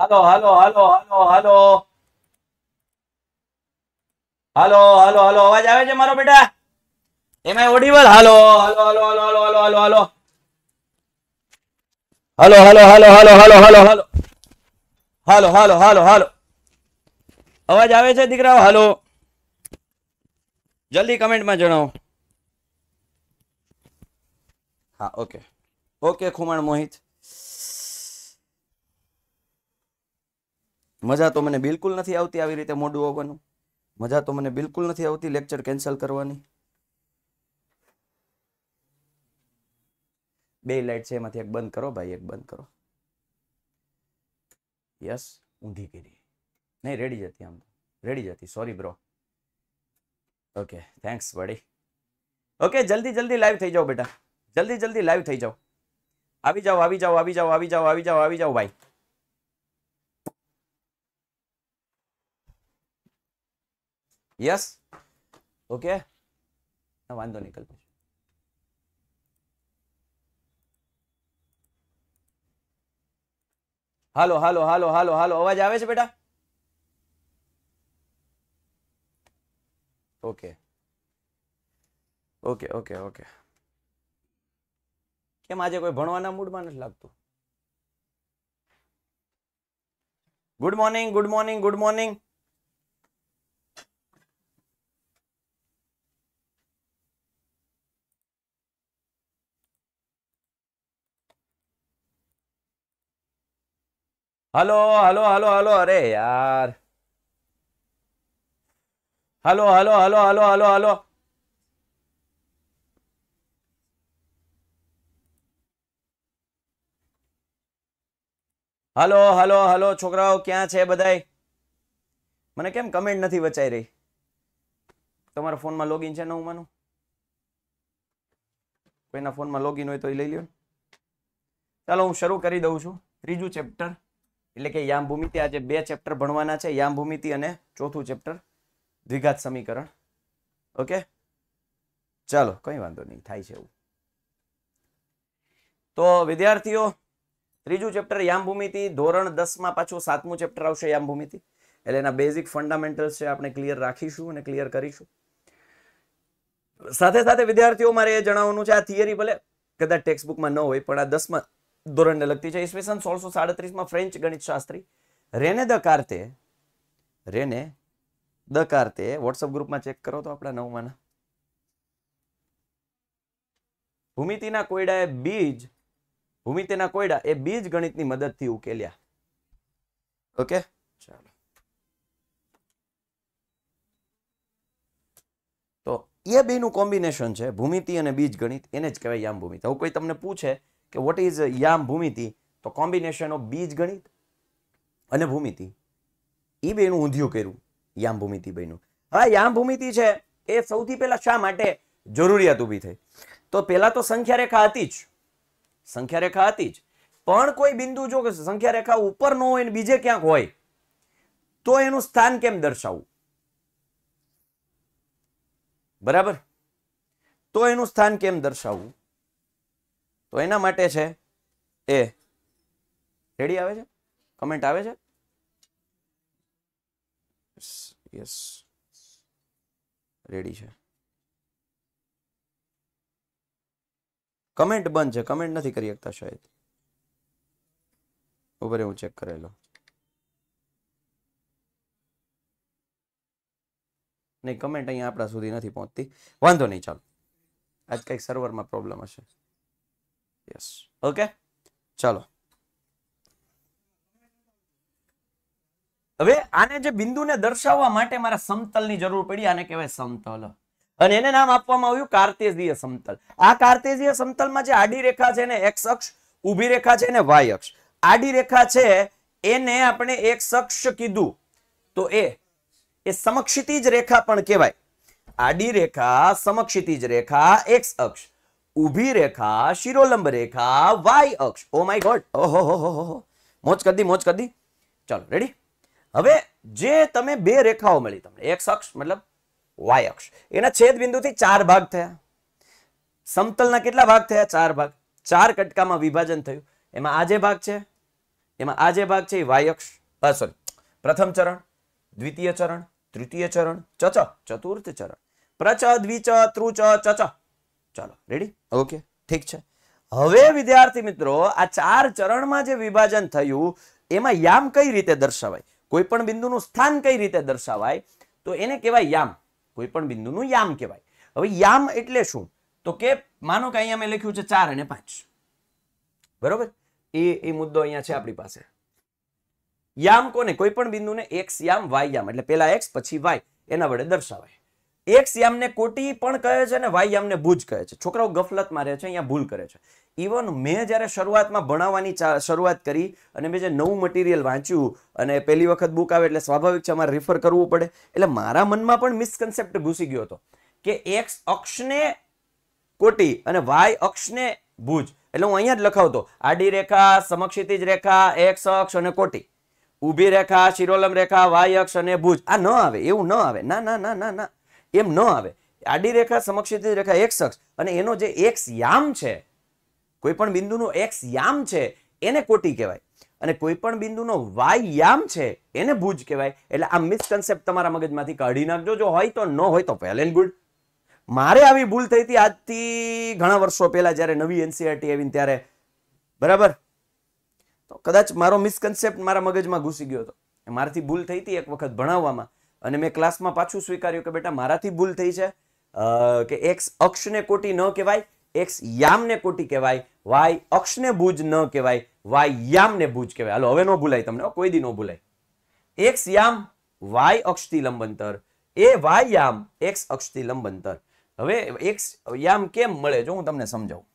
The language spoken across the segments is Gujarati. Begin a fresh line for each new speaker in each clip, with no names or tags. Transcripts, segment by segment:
hello hello hello hello hello hello hello hello અવાજ આવે છે મારો બેટા એમાં ઓડિબલ હાલો હાલો હાલો હાલો હાલો હાલો હાલો હાલો હાલો હાલો હાલો હાલો હાલો હાલો હાલો હાલો હાલો હાલો અવાજ આવે છે દીકરાઓ હાલો જલ્દી કમેન્ટમાં જણાવો હા ઓકે ઓકે ખુમાણ મોહિત મજા તો મને બિલકુલ નથી આવતી આવી રીતે મોડું હોવાનું મજા તો મને બિલકુલ નથી આવતી લેક્ચર કેન્સલ કરવાની બે લાઇટ છે એમાંથી એક બંધ કરો ભાઈ એક બંધ કરો યસ ઊંધી કરી નહીં રેડી જતી આમ રેડી જતી સોરી બ્રો ઓકે થેન્ક્સ વડી ઓકે જલ્દી જલ્દી લાઈવ થઈ જાઓ બેટા જલ્દી જલ્દી લાઈવ થઈ જાઓ આવી જાઓ આવી જાઓ આવી જાઓ આવી જાઓ આવી જાઓ આવી જાઓ ભાઈ યસ ઓકે વાંધો નહીં કલ્પેશ હાલો હાલો હાલો હાલો હાલો અવાજ આવે છે બેટા ઓકે ઓકે ઓકે ઓકે કેમ આજે કોઈ ભણવાના મૂડમાં નથી લાગતું good morning good morning good morning hello hello hello hello અરે યાર hello hello hello hello hello hello hello hello hello છોકરાઓ ક્યાં છે બધાય મને કેમ કમેન્ટ નથી વચાઈ રહી તમારા ફોનમાં લોગિન છે ને હું માનું કોઈના ફોનમાં લોગિન હોય તો એ લઈ લ્યો ચાલો હું શરૂ કરી દઉં છું ત્રીજું ચેપ્ટર એટલે કે યામ ભૂમિતિ આજે બે ચેપ્ટર ભણવાના છે યામ ભૂમિતિ અને ચોથું ચેપ્ટર દ્વિઘાત સમીકરણ ઓકે ચાલો કંઈ વાંધો નહીં થાય છે એવું તો વિદ્યાર્થીઓ ત્રીજું ચેપ્ટર યામ ભૂમિતિ ધોરણ દસમાં પાછું સાતમું ચેપ્ટર આવશે યામ ભૂમિતિ એટલે એના બેઝિક ફંડામેન્ટલ છે આપણે ક્લિયર રાખીશું અને ક્લિયર કરીશું સાથે સાથે વિદ્યાર્થીઓ મારે એ જણાવવાનું છે આ થિયરી ભલે કદાચ ટેક્સ્ટ બુકમાં ન હોય પણ આ દસમા ધોરણને લગતી છે ઈસવીસન સોળસો સાડત્રીસમાં ફ્રેન્ચ ગણિતશાસ્ત્રી Rene Descartes Rene Descartes WhatsApp ગ્રુપમાં ચેક કરો તો આપણા નવમાના ભૂમિતિના કોયડા એ બીજ ભૂમિતિના કોયડા એ બીજ ગણિતની મદદથી ઉકેલ્યા ઓકે ચાલો તો એ બેનું કોમ્બિનેશન છે ભૂમિતિ અને બીજ ગણિત એને જ કહેવાય યામ ભૂમિતિ હવે કોઈ તમને પૂછે કે વોટ ઇઝ યામ ભૂમિતિ તો કોમ્બિનેશન ઓફ બીજ ગણિત અને ભૂમિતિ એ બેનું ઊંધિયું કર્યું યામ ભૂમિતિ બેનું હા યામ ભૂમિતિ છે એ સૌથી પહેલાં શા માટે જરૂરિયાત ઊભી થઈ તો પહેલાં તો સંખ્યા રેખા હતી જ સંખ્યા રેખા હતી જ પણ કોઈ બિંદુ જો સંખ્યા રેખા ઉપર ન હોય ને બીજે ક્યાંક હોય તો એનું સ્થાન કેમ દર્શાવવું બરાબર તો એનું સ્થાન કેમ દર્શાવવું તો એના માટે છે એ રેડી આવે છે કમેન્ટ આવે છે યસ રેડી છે કમેન્ટ બંધ છે કમેન્ટ નથી કરી શકતા શાયદ ઉભરે હું ચેક કરેલો નહીં કમેન્ટ અહીંયા આપણા સુધી નથી પહોંચતી વાંધો નહીં ચાલો આજ કંઈક સર્વરમાં પ્રોબ્લેમ હશે યસ ઓકે ચાલો હવે આને જે બિંદુને દર્શાવવા માટે મારા સમતલની જરૂર પડી આને કહેવાય સમતલ અને એને નામ આપવામાં આવ્યું કાર્તેજીય સમતલ આ કાર્તેજીય સમતલમાં જે આડી રેખા છે એને એક્સ અક્ષ ઊભી રેખા છે એને વાય અક્ષ આડી રેખા છે એને આપણે એક અક્ષ કીધું તો એ એ સમક્ષિતિજ રેખા પણ કહેવાય આડી રેખા સમક્ષિતિજ રેખા એક્સ અક્ષ ઊભી રેખા શિરોલંબ રેખા વાય અક્ષ ઓ માય ગોડ ઓહો હો હો હો મોજ કરી મોજ કરી ચાલો રેડી હવે જે તમે બે રેખાઓ મળી તમને એક્સ અક્ષ મતલબ વાય અક્ષ એના છેદ બિંદુથી ચાર ભાગ થયા સમતલના કેટલા ભાગ થયા ચાર ભાગ ચાર કટકામાં વિભાજન થયું એમાં આજે ભાગ છે એમાં આજે ભાગ છે વાય અક્ષ સોરી પ્રથમ ચરણ દ્વિતીય ચરણ તૃતીય ચરણ ચચ ચતુર્થ ચરણ પ્રચ દ્વિચ ત્રુચ ચચ ચાલો રેડી ઓકે ઠીક છે હવે વિદ્યાર્થી મિત્રો આ ચાર ચરણમાં જે વિભાજન થયું એમાં યામ કઈ રીતે દર્શાવાય કોઈ પણ બિંદુનું સ્થાન કઈ રીતે દર્શાવાય તો એને કહેવાય યામ કોઈ પણ બિંદુનું યામ કહેવાય હવે યામ એટલે શું તો કે માનો કે અહીંયા મેં લખ્યું છે ચાર અને પાંચ બરોબર એ એ મુદ્દો અહીંયા છે આપણી પાસે યામ કોને કોઈ પણ બિંદુને એક્સ યામ વાય યામ એટલે પહેલા એક્સ પછી વાય એના વડે દર્શાવાય એક્સ યામને કોટી પણ કહે છે અને વાય યામને ભુજ કહે છે છોકરાઓ ગફલતમાં રહે છે અહીંયા ભૂલ કરે છે ઇવન મેં જ્યારે શરૂઆતમાં ભણાવવાની શરૂઆત કરી અને મેં જે નવું મટીરિયલ વાંચ્યું અને પહેલી વખત બુક આવે એટલે સ્વાભાવિક છે અમારે રિફર કરવું પડે એટલે મારા મનમાં પણ મિસકન્સેપ્ટ ઘૂસી ગયો હતો કે એક્સ અક્ષને કોટી અને વાય અક્ષને ભુજ એટલે હું અહીંયા જ લખાવતો આડી રેખા સમક્ષિતિજ રેખા એક્સ અક્ષ અને કોટી ઊભી રેખા શિરોલમ રેખા વાય અક્ષ અને ભુજ આ ન આવે એવું ન આવે ના ના ના ના ના એમ ન આવે આડી રેખા સમક્ષિતિજ રેખા એક શખ્સ અને એનો જે એક્સ યામ છે કોઈ પણ બિંદુનો એક્સ યામ છે એને કોટી કહેવાય અને કોઈ પણ બિંદુનો વાય યામ છે એને ભૂજ કહેવાય એટલે આ મિસકન્સેપ્ટ તમારા મગજમાંથી કાઢી નાખજો જો હોય તો ન હોય તો પહેલે ગુડ મારે આવી ભૂલ થઈ હતી આજથી ઘણા વર્ષો પહેલા જ્યારે નવી એનસીઆરટી e આવી ત્યારે બરાબર તો કદાચ મારો મિસકન્સેપ્ટ મારા મગજમાં ઘૂસી ગયો હતો મારાથી ભૂલ થઈ હતી એક વખત ભણાવવામાં અને મેં ક્લાસમાં પાછું સ્વીકાર્યું કે બેટા મારાથી ભૂલ થઈ છે કે એક્સ અક્ષને કોટી ન કહેવાય એક્સ યામને કોટી કહેવાય વાય અક્ષને ભુજ ન કહેવાય વાય યામને ભુજ કહેવાય હાલો હવે ન ભૂલાય તમને કોઈ દી ન ભૂલાય એક્સ યામ વાય અક્ષથી લંબંતર એ વાય યામ એક્સ અક્ષથી લંબંતર હવે એક્સ યામ કેમ મળે જો હું તમને સમજાવું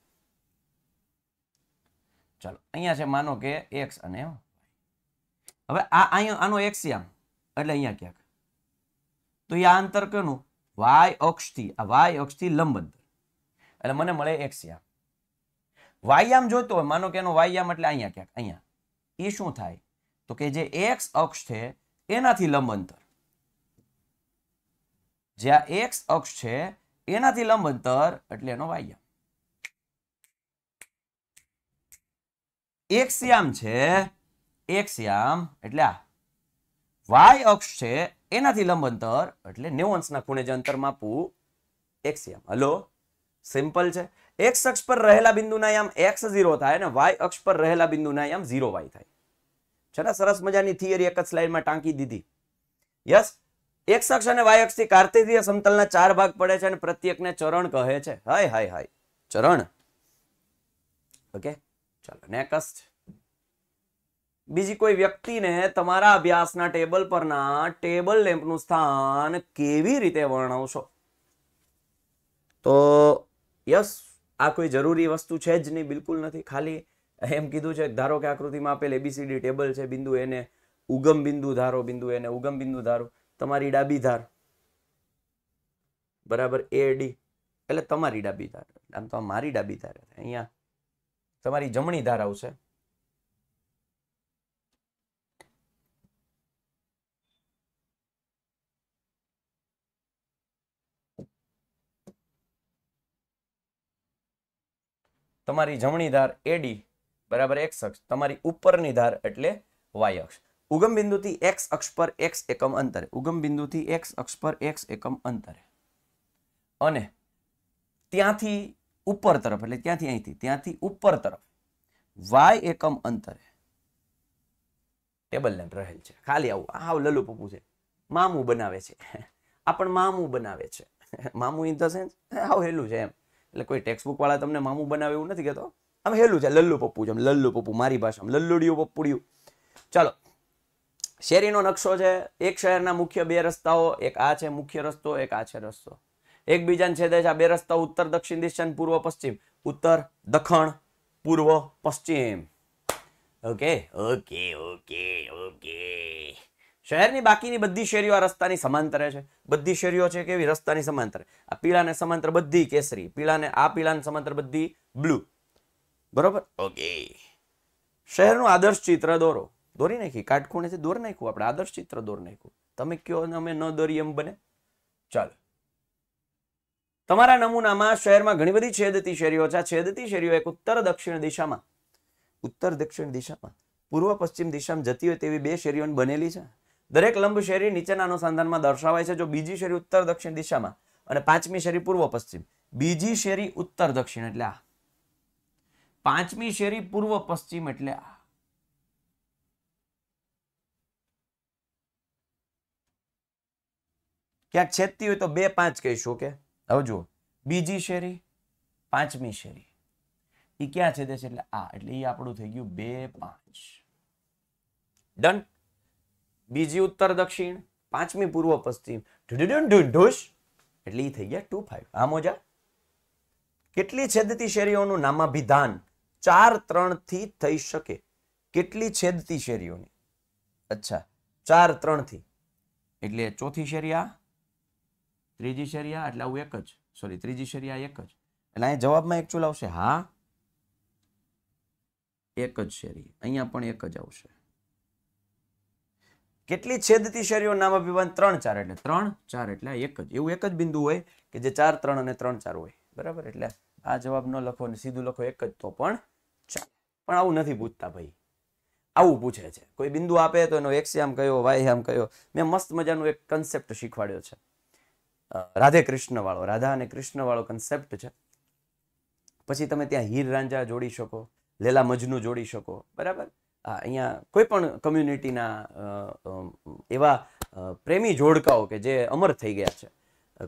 ચલો અહીંયા છે માનો કે એક્સ અને હવે આ અહીંયા આનો એક્સ યામ એટલે અહીંયા ક્યાંક તો એ આ અંતર કનું વાય અક્ષથી આ વાય અક્ષથી લંબ અંતર એટલે મને મળે એક્સ વાયામ જોઈતો હોય માનો કે એનો વાયામ એટલે અહીંયા ક્યાંક અહીંયા એ શું થાય તો કે જે એક્સ અક્ષ છે એનાથી લંબ અંતર જે આ એક્સ અક્ષ છે એનાથી લંબ અંતર એટલે એનો વાયામ એક્સયામ છે એક્સયામ એટલે આ વાય અક્ષ છે એનાથી લંબ અંતર એટલે નેવું અંશના ખૂણે જે અંતર માપવું એક્સિયમ હલો સિમ્પલ છે એક્સ અક્ષ પર રહેલા બિંદુના યામ એક્સ ઝીરો થાય અને વાય અક્ષ પર રહેલા બિંદુના યામ ઝીરો વાય થાય છે ને સરસ મજાની થિયરી એક જ સ્લાઇડમાં ટાંકી દીધી યસ એક્સ અક્ષ અને વાય અક્ષથી કાર્તિકીય સમતલના ચાર ભાગ પડે છે અને પ્રત્યેકને ચરણ કહે છે હાય હાય હાય ચરણ ઓકે ચાલો નેક્સ્ટ બીજી કોઈ વ્યક્તિને તમારા અભ્યાસના ટેબલ પરના ટેબલ લેમ્પનું સ્થાન કેવી રીતે વર્ણવશો તો યસ આ કોઈ જરૂરી વસ્તુ છે જ નહીં બિલકુલ નથી ખાલી એમ કીધું છે ધારો કે આકૃતિમાં આપેલ એબીસીડી ટેબલ છે બિંદુ એને ઉગમ બિંદુ ધારો બિંદુ એને ઉગમ બિંદુ ધારો તમારી ડાબી ધાર બરાબર એ ડી એટલે તમારી ડાબી ધાર આમ તો મારી ડાબી ધાર અહીંયા તમારી જમણી ધાર આવશે તમારી જમણી ધાર એડી બરાબર એક્સ અક્ષ તમારી ઉપરની ધાર એટલે વાય અક્ષ ઉગમ બિંદુથી એક્સ અક્ષ પર એક્સ એકમ અંતરે ઉગમ બિંદુથી એક્સ અક્ષ પર એક્સ એકમ અંતરે અને ત્યાંથી ઉપર તરફ એટલે ત્યાંથી અહીંથી ત્યાંથી ઉપર તરફ વાય એકમ અંતરે ટેબલ લેમ્પ રહેલ છે ખાલી આવું આવ લલુ પપ્પુ છે મામું બનાવે છે આ પણ મામું બનાવે છે મામું ઇન ધ સેન્સ આવ હેલું છે એમ એટલે કોઈ ટેક્સ્ટબુકવાળા તમને મામું બનાવે એવું નથી કહેતો આમ હેલું છે લલ્લુ પપ્પુ છે લલ્લુ પપ્પુ મારી ભાષામાં લલ્લુડિયું પપ્પુડિયું ચાલો શેરીનો નકશો છે એક શહેરના મુખ્ય બે રસ્તાઓ એક આ છે મુખ્ય રસ્તો એક આ છે રસ્તો એકબીજાને છેદે છે આ બે રસ્તાઓ ઉત્તર દક્ષિણ દિશા પૂર્વ પશ્ચિમ ઉત્તર દખણ પૂર્વ પશ્ચિમ ઓકે ઓકે ઓકે ઓકે શહેરની બાકીની બધી શેરીઓ આ રસ્તાની સમાંતરે છે બધી શેરીઓ છે કેવી રસ્તાની સમાંતરે આ પીળાને સમાંતર બધી કેસરી પીળાને આ પીળાને સમાંતર બધી બ્લુ બરોબર ઓકે શહેરનું આદર્શ ચિત્ર દોરો દોરી નાખી કાટખૂણેથી દોર નાખ્યું આપણે આદર્શ ચિત્ર દોર નાખ્યું તમે કયો અમે ન દોરીએ એમ બને ચાલો તમારા નમૂનામાં શહેરમાં ઘણી બધી છેદતી શેરીઓ છે આ છેદતી શેરીઓ એક ઉત્તર દક્ષિણ દિશામાં ઉત્તર દક્ષિણ દિશામાં પૂર્વ પશ્ચિમ દિશામાં જતી હોય તેવી બે શેરીઓની બનેલી છે દરેક લંબ શેરી નીચેના અનુસંધાનમાં દર્શાવાય છે જો બીજી શેરી ઉત્તર દક્ષિણ દિશામાં અને પાંચમી શેરી પૂર્વ પશ્ચિમ બીજી શેરી ઉત્તર દક્ષિણ એટલે આ પાંચમી શેરી પૂર્વ પશ્ચિમ એટલે આ ક્યાંક છેદતી હોય તો બે પાંચ કહીશું કે હવે જુઓ બીજી શેરી પાંચમી શેરી એ ક્યાં છેદે છે એટલે આ એટલે એ આપણું થઈ ગયું બે પાંચ ડન બીજી ઉત્તર દક્ષિણ પાંચમી પૂર્વ પશ્ચિમ ઢુસ એટલે એ થઈ ગયા ટુ ફાઈવ આ મોજા કેટલી છેદતી શેરીઓનું નામાભિધાન ચાર ત્રણ થી થઈ શકે કેટલી છેદતી શેરીઓની અચ્છા ચાર ત્રણ થી એટલે ચોથી શેરી ત્રીજી શેરી એટલે આવું એક જ સોરી ત્રીજી શેરી એક જ એટલે અહીંયા જવાબમાં એકચ્યુઅલ આવશે હા એક જ શેરી અહીંયા પણ એક જ આવશે કેટલી છેદતી શેરીઓ નામ અભિમાન ત્રણ ચાર એટલે ત્રણ ચાર એટલે એક જ એવું એક જ બિંદુ હોય કે જે ચાર ત્રણ અને ત્રણ ચાર હોય બરાબર એટલે આ જવાબ ન લખો અને સીધું લખો એક જ તો પણ પણ આવું નથી પૂછતા ભાઈ આવું પૂછે છે કોઈ બિંદુ આપે તો એનો એક્સ આમ કયો વાય આમ કયો મેં મસ્ત મજાનું એક કન્સેપ્ટ શીખવાડ્યો છે રાધે કૃષ્ણ વાળો રાધા અને કૃષ્ણ વાળો કન્સેપ્ટ છે પછી તમે ત્યાં હીર રાંજા જોડી શકો લેલા મજનુ જોડી શકો બરાબર અહીંયા કોઈ પણ કમ્યુનિટીના એવા પ્રેમી જોડકાઓ કે જે અમર થઈ ગયા છે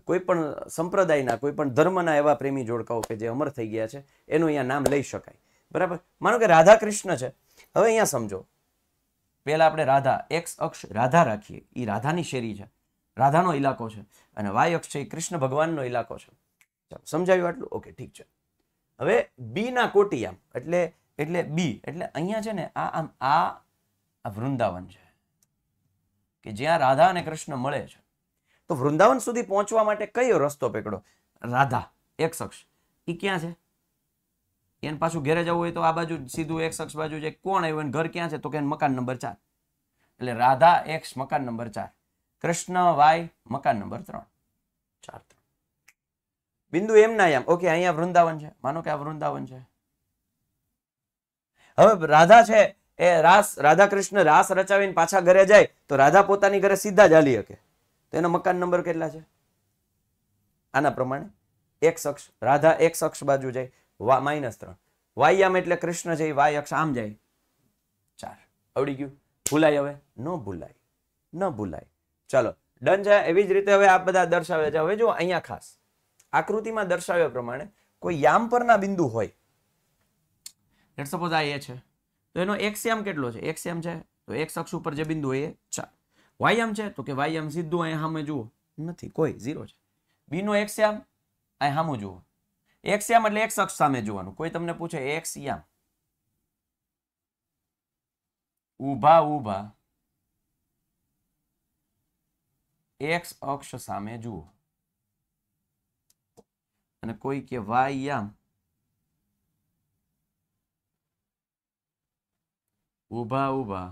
કોઈ પણ સંપ્રદાયના કોઈ પણ ધર્મના એવા પ્રેમી જોડકાઓ કે જે અમર થઈ ગયા છે એનું અહીંયા નામ લઈ શકાય બરાબર માનો કે રાધા કૃષ્ણ છે હવે અહીંયા સમજો પહેલા આપણે રાધા એક્સ અક્ષ રાધા રાખીએ એ રાધાની શેરી છે રાધાનો ઇલાકો છે અને વાય અક્ષ છે એ કૃષ્ણ ભગવાનનો ઇલાકો છે ચાલો સમજાયું આટલું ઓકે ઠીક છે હવે બીના ના કોટિયામ એટલે એટલે બી એટલે અહીંયા છે ને આ આમ આ વૃંદાવન છે કે જ્યાં રાધા અને કૃષ્ણ મળે છે તો વૃંદાવન સુધી પહોંચવા માટે કયો રસ્તો પકડો રાધા એક શખ્સ એ ક્યાં છે એને પાછું ઘેરે જવું હોય તો આ બાજુ સીધું એક શખ્સ બાજુ છે કોણ આવ્યું એને ઘર ક્યાં છે તો કે મકાન નંબર ચાર એટલે રાધા એક્સ મકાન નંબર ચાર કૃષ્ણ વાય મકાન નંબર ત્રણ ચાર બિંદુ એમ ના એમ ઓકે અહીંયા વૃંદાવન છે માનો કે આ વૃંદાવન છે હવે રાધા છે એ રાસ રાધા કૃષ્ણ રાસ રચાવીને પાછા ઘરે જાય તો રાધા પોતાની ઘરે સીધા ચાલી શકે તો એનો મકાન નંબર કેટલા છે આના પ્રમાણે એક શખ્સ રાધા એક શખ્સ બાજુ જાય માઇનસ ત્રણ વાયામ એટલે કૃષ્ણ છે વાય અક્ષ આમ જાય ચાર આવડી ગયું ભૂલાય હવે ન ભૂલાય ન ભૂલાય ચાલો ડન છે એવી જ રીતે હવે આ બધા દર્શાવ્યા છે હવે જો અહીંયા ખાસ આકૃતિમાં દર્શાવ્યા પ્રમાણે કોઈ યામ પરના બિંદુ હોય લેટ સપોઝ આ એ છે તો એનો એક્સએમ કેટલો છે એક્સએમ છે તો એક્સ અક્ષ ઉપર જે બિંદુ હોય એ ચાર વાયમ છે તો કે વાયમ સીધું અહીંયા સામે જુઓ નથી કોઈ ઝીરો છે બીનો એક્સએમ અહીં સામું જુઓ એક્સએમ એટલે એક્સ અક્ષ સામે જોવાનું કોઈ તમને પૂછે એક્સએમ ઉભા ઉભા એક્સ અક્ષ સામે જુઓ અને કોઈ કે વાયમ ઊભા ઊભા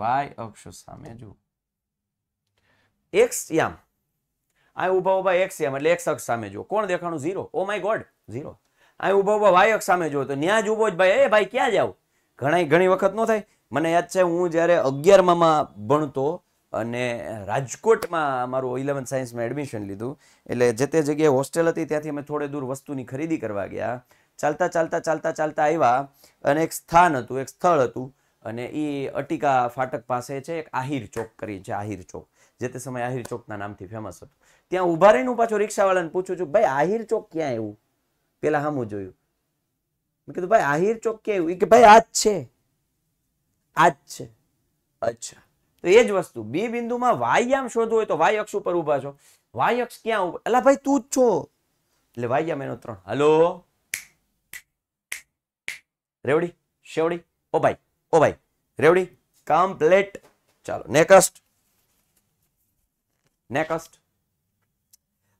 વાય અક્ષ સામે જુઓ એક્સ યામ આ ઊભા ઉભા એક્સ યામ એટલે એક્સ અક્ષ સામે જુઓ કોણ દેખાણું zero oh my god zero આ ઊભા ઉભા વાય અક્ષ સામે જુઓ તો ન્યા જ ઉભો જ ભાઈ એ ભાઈ ક્યાં જાવ ઘણા ઘણી વખત નો થાય મને યાદ છે હું જ્યારે અગિયારમાં ભણતો અને રાજકોટમાં અમારું ઇલેવન સાયન્સમાં એડમિશન લીધું એટલે જે તે જગ્યાએ હોસ્ટેલ હતી ત્યાંથી અમે થોડે દૂર વસ્તુની ખરીદી કરવા ગયા ચાલતા ચાલતા ચાલતા ચાલતા આવ્યા અને એક સ્થાન હતું એક સ્થળ હતું અને એ અટિકા ફાટક પાસે છે એક આહિર ચોક કરી છે આહિર ચોક જે તે સમયે આહિર ચોકના નામથી ફેમસ હતું ત્યાં ઊભા રહીને હું પાછો રિક્ષાવાળાને પૂછું છું ભાઈ આહિર ચોક ક્યાં એવું પેલા હામું જોયું મેં કીધું ભાઈ આહિર ચોક ક્યાં એવું કે ભાઈ આ જ છે આ જ છે અચ્છા તો એ જ વસ્તુ બી બિંદુમાં વાયામ શોધવું હોય તો વાય અક્ષ ઉપર ઊભા છો વાય અક્ષ ક્યાં એલા ભાઈ તું જ છો એટલે વાયામ એનો ત્રણ હલો રેવડી શેવડી ઓ ભાઈ ઓ ભાઈ રેવડી કમ્પ્લેટ ચાલો નેકસ્ટ નેકસ્ટ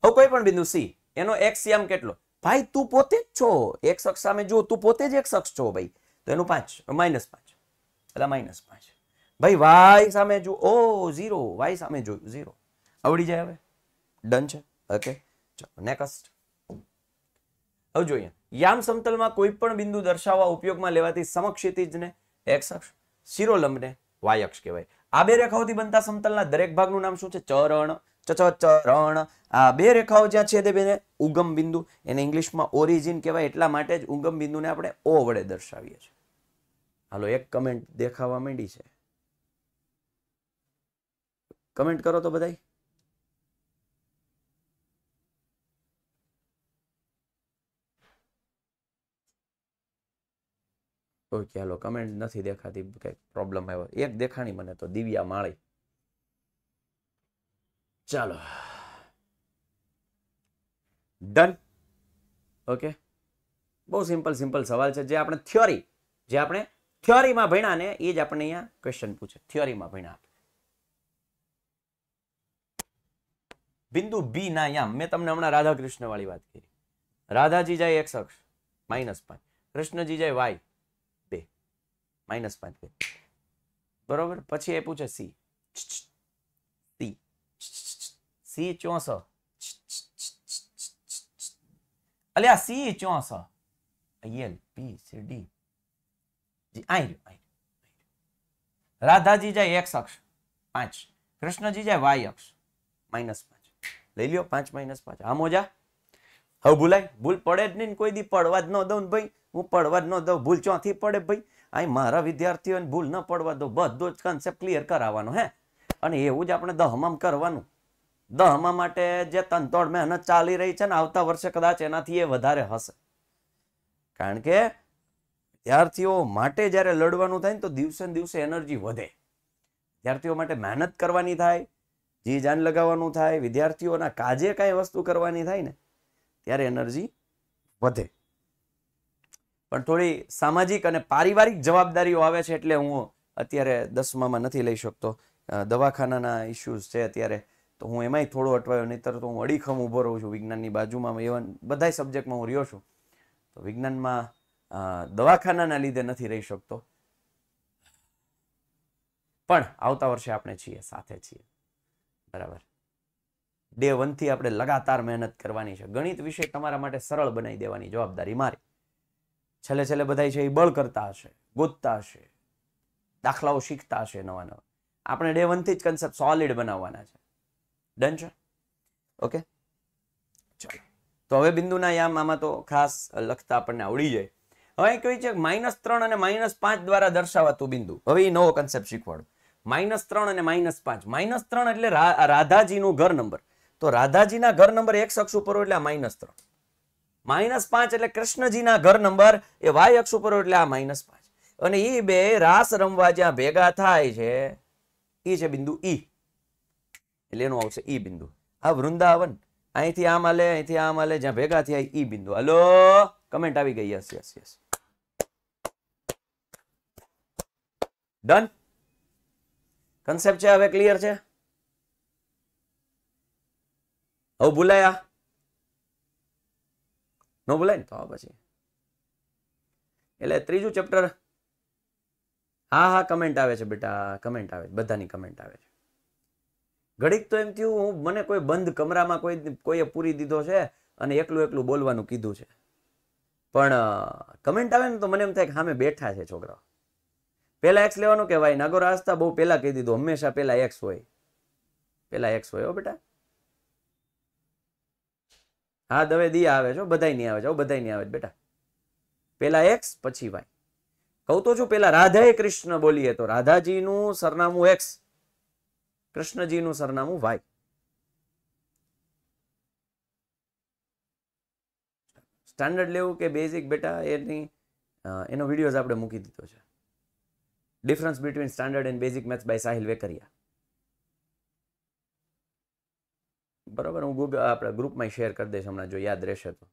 હવે કોઈ પણ બિંદુ સી એનો એક્સ સીએમ કેટલો ભાઈ તું પોતે જ છો એક શખ્સ સામે જો તું પોતે જ એક શખ્સ છો ભાઈ તો એનું પાંચ માઇનસ પાંચ એટલે માઇનસ પાંચ ભાઈ વાય સામે જો ઓ ઝીરો વાય સામે જોયું ઝીરો આવડી જાય હવે ડન છે ઓકે ચાલો નેક્સ્ટ હવે જોઈએ યામ સમતલમાં કોઈ પણ બિંદુ દર્શાવવા ઉપયોગમાં લેવાતી સમક્ષિતિજને એક્સ અક્ષ શિરોલંબને વાય અક્ષ કહેવાય આ બે રેખાઓથી બનતા સમતલના દરેક ભાગનું નામ શું છે ચરણ ચચચરણ આ બે રેખાઓ જ્યાં છે તે બેને ઉગમ બિંદુ એને ઇંગ્લિશમાં ઓરિજિન કહેવાય એટલા માટે જ ઉગમ બિંદુને આપણે ઓ વડે દર્શાવીએ છીએ હાલો એક કમેન્ટ દેખાવા માંડી છે કમેન્ટ કરો તો બધાય તો ચાલો કમેન્ટ નથી દેખાતી કંઈક પ્રોબ્લેમ આવ્યો એક દેખાણી મને તો દિવ્યા માળી ચાલો ડન ઓકે બહુ સિમ્પલ સિમ્પલ સવાલ છે જે આપણે થિયોરી જે આપણે થિયોરીમાં ભણ્યા ને એ જ આપણે અહીંયા ક્વેશ્ચન પૂછે થિયોરીમાં ભણ્યા બિંદુ બી ના યામ મેં તમને હમણાં રાધા કૃષ્ણ વાળી વાત કરી રાધાજી જાય એક્સ અક્ષ માઇનસ પાંચ કૃષ્ણજી જાય વાય માઇનસ પાંચ બે બરોબર પછી એ પૂછે સી સી સી ચોસ અલ્યા સી ચોસ L P C D G I રહ્યું રાધાજી જાય એક્સ અક્ષ પાંચ કૃષ્ણજી જાય વાય અક્ષ માઇનસ પાંચ લઈ લ્યો પાંચ માઇનસ પાંચ આ મોજા હવે ભૂલાય ભૂલ પડે જ નહીં કોઈ દી પડવા જ ન દઉં ભાઈ હું પડવા જ ન દઉં ભૂલ ચોથી પડે ભાઈ અહીં મારા વિદ્યાર્થીઓને ભૂલ ન પડવા દો બધો જ કન્સેપ્ટ ક્લિયર કરાવવાનો હે અને એવું જ આપણે દહમામ કરવાનું દહમા માટે જે તનતોડ મહેનત ચાલી રહી છે ને આવતા વર્ષે કદાચ એનાથી એ વધારે હશે કારણ કે વિદ્યાર્થીઓ માટે જ્યારે લડવાનું થાય ને તો દિવસે ને દિવસે એનર્જી વધે વિદ્યાર્થીઓ માટે મહેનત કરવાની થાય જી જાન લગાવવાનું થાય વિદ્યાર્થીઓના કાજે કાંઈ વસ્તુ કરવાની થાય ને ત્યારે એનર્જી વધે પણ થોડી સામાજિક અને પારિવારિક જવાબદારીઓ આવે છે એટલે હું અત્યારે દસમામાં નથી લઈ શકતો દવાખાનાના ઇશ્યુઝ છે અત્યારે તો હું એમાંય થોડો અટવાયો નહીતર તો હું અડીખમ ઊભો રહું છું વિજ્ઞાનની બાજુમાં એવન બધા સબ્જેક્ટમાં હું રહ્યો છું તો વિજ્ઞાનમાં દવાખાનાના લીધે નથી રહી શકતો પણ આવતા વર્ષે આપણે છીએ સાથે છીએ બરાબર ડે વનથી આપણે લગાતાર મહેનત કરવાની છે ગણિત વિષય તમારા માટે સરળ બનાવી દેવાની જવાબદારી મારી છેલ્લે છેલ્લે બધા છે એ બળ કરતા હશે ગોતતા હશે દાખલાઓ શીખતા હશે નવા નવા આપણે ડે વનથી જ કન્સેપ્ટ સોલિડ બનાવવાના છે ડન છે ઓકે ચાલો તો હવે બિંદુના યામ આમાં તો ખાસ લખતા આપણને આવડી જાય હવે કહ્યું છે માઇનસ ત્રણ અને માઇનસ પાંચ દ્વારા દર્શાવાતું બિંદુ હવે એ નવો કન્સેપ્ટ શીખવાડો માઇનસ ત્રણ અને માઇનસ પાંચ માઇનસ ત્રણ એટલે રાધાજીનું ઘર નંબર તો રાધાજીના ઘર નંબર એક શખ્સ ઉપર એટલે આ માઇનસ ત્રણ માઇનસ પાંચ એટલે કૃષ્ણજીના ઘર નંબર એ વાય અક્ષ ઉપર એટલે આ માઇનસ પાંચ અને ઈ બે રાસ રમવા જ્યાં ભેગા થાય છે એ છે બિંદુ ઈ એટલે એનું આવશે ઈ બિંદુ આ વૃંદાવન અહીંથી આમ આલે અહીંથી આમ આલે જ્યાં ભેગા થયા ઈ બિંદુ હલો કમેન્ટ આવી ગઈ yes yes yes done concept છે હવે ક્લિયર છે હવે ભૂલાયા ન બોલાય ને તો પછી એટલે ત્રીજું ચેપ્ટર હા હા કમેન્ટ આવે છે બેટા કમેન્ટ આવે છે બધાની કમેન્ટ આવે છે ઘડીક તો એમ થયું હું મને કોઈ બંધ કમરામાં કોઈ કોઈએ પૂરી દીધો છે અને એકલું એકલું બોલવાનું કીધું છે પણ કમેન્ટ આવે ને તો મને એમ થાય કે સામે બેઠા છે છોકરા પહેલાં એક્સ લેવાનું કહેવાય નાગોરા આસ્થા બહુ પહેલાં કહી દીધું હંમેશા પહેલાં એક્સ હોય પહેલાં એક્સ હોય હો બેટા હા દવે દી આવે છો બધાય નહીં આવે છો બધાય નહીં આવે બેટા પેલા એક્સ પછી વાય કહું તો છું પેલા રાધાએ કૃષ્ણ બોલીએ તો રાધાજીનું સરનામું એક્સ કૃષ્ણજીનું સરનામું વાય સ્ટાન્ડર્ડ લેવું કે બેઝિક બેટા એની એનો વિડીયોઝ આપણે મૂકી દીધો છે difference between standard and basic maths by Sahil Vekariya બરાબર હું ગૂગલ આપણા ગ્રુપમાં શેર કરી દઈશ હમણાં જો યાદ રહેશે તો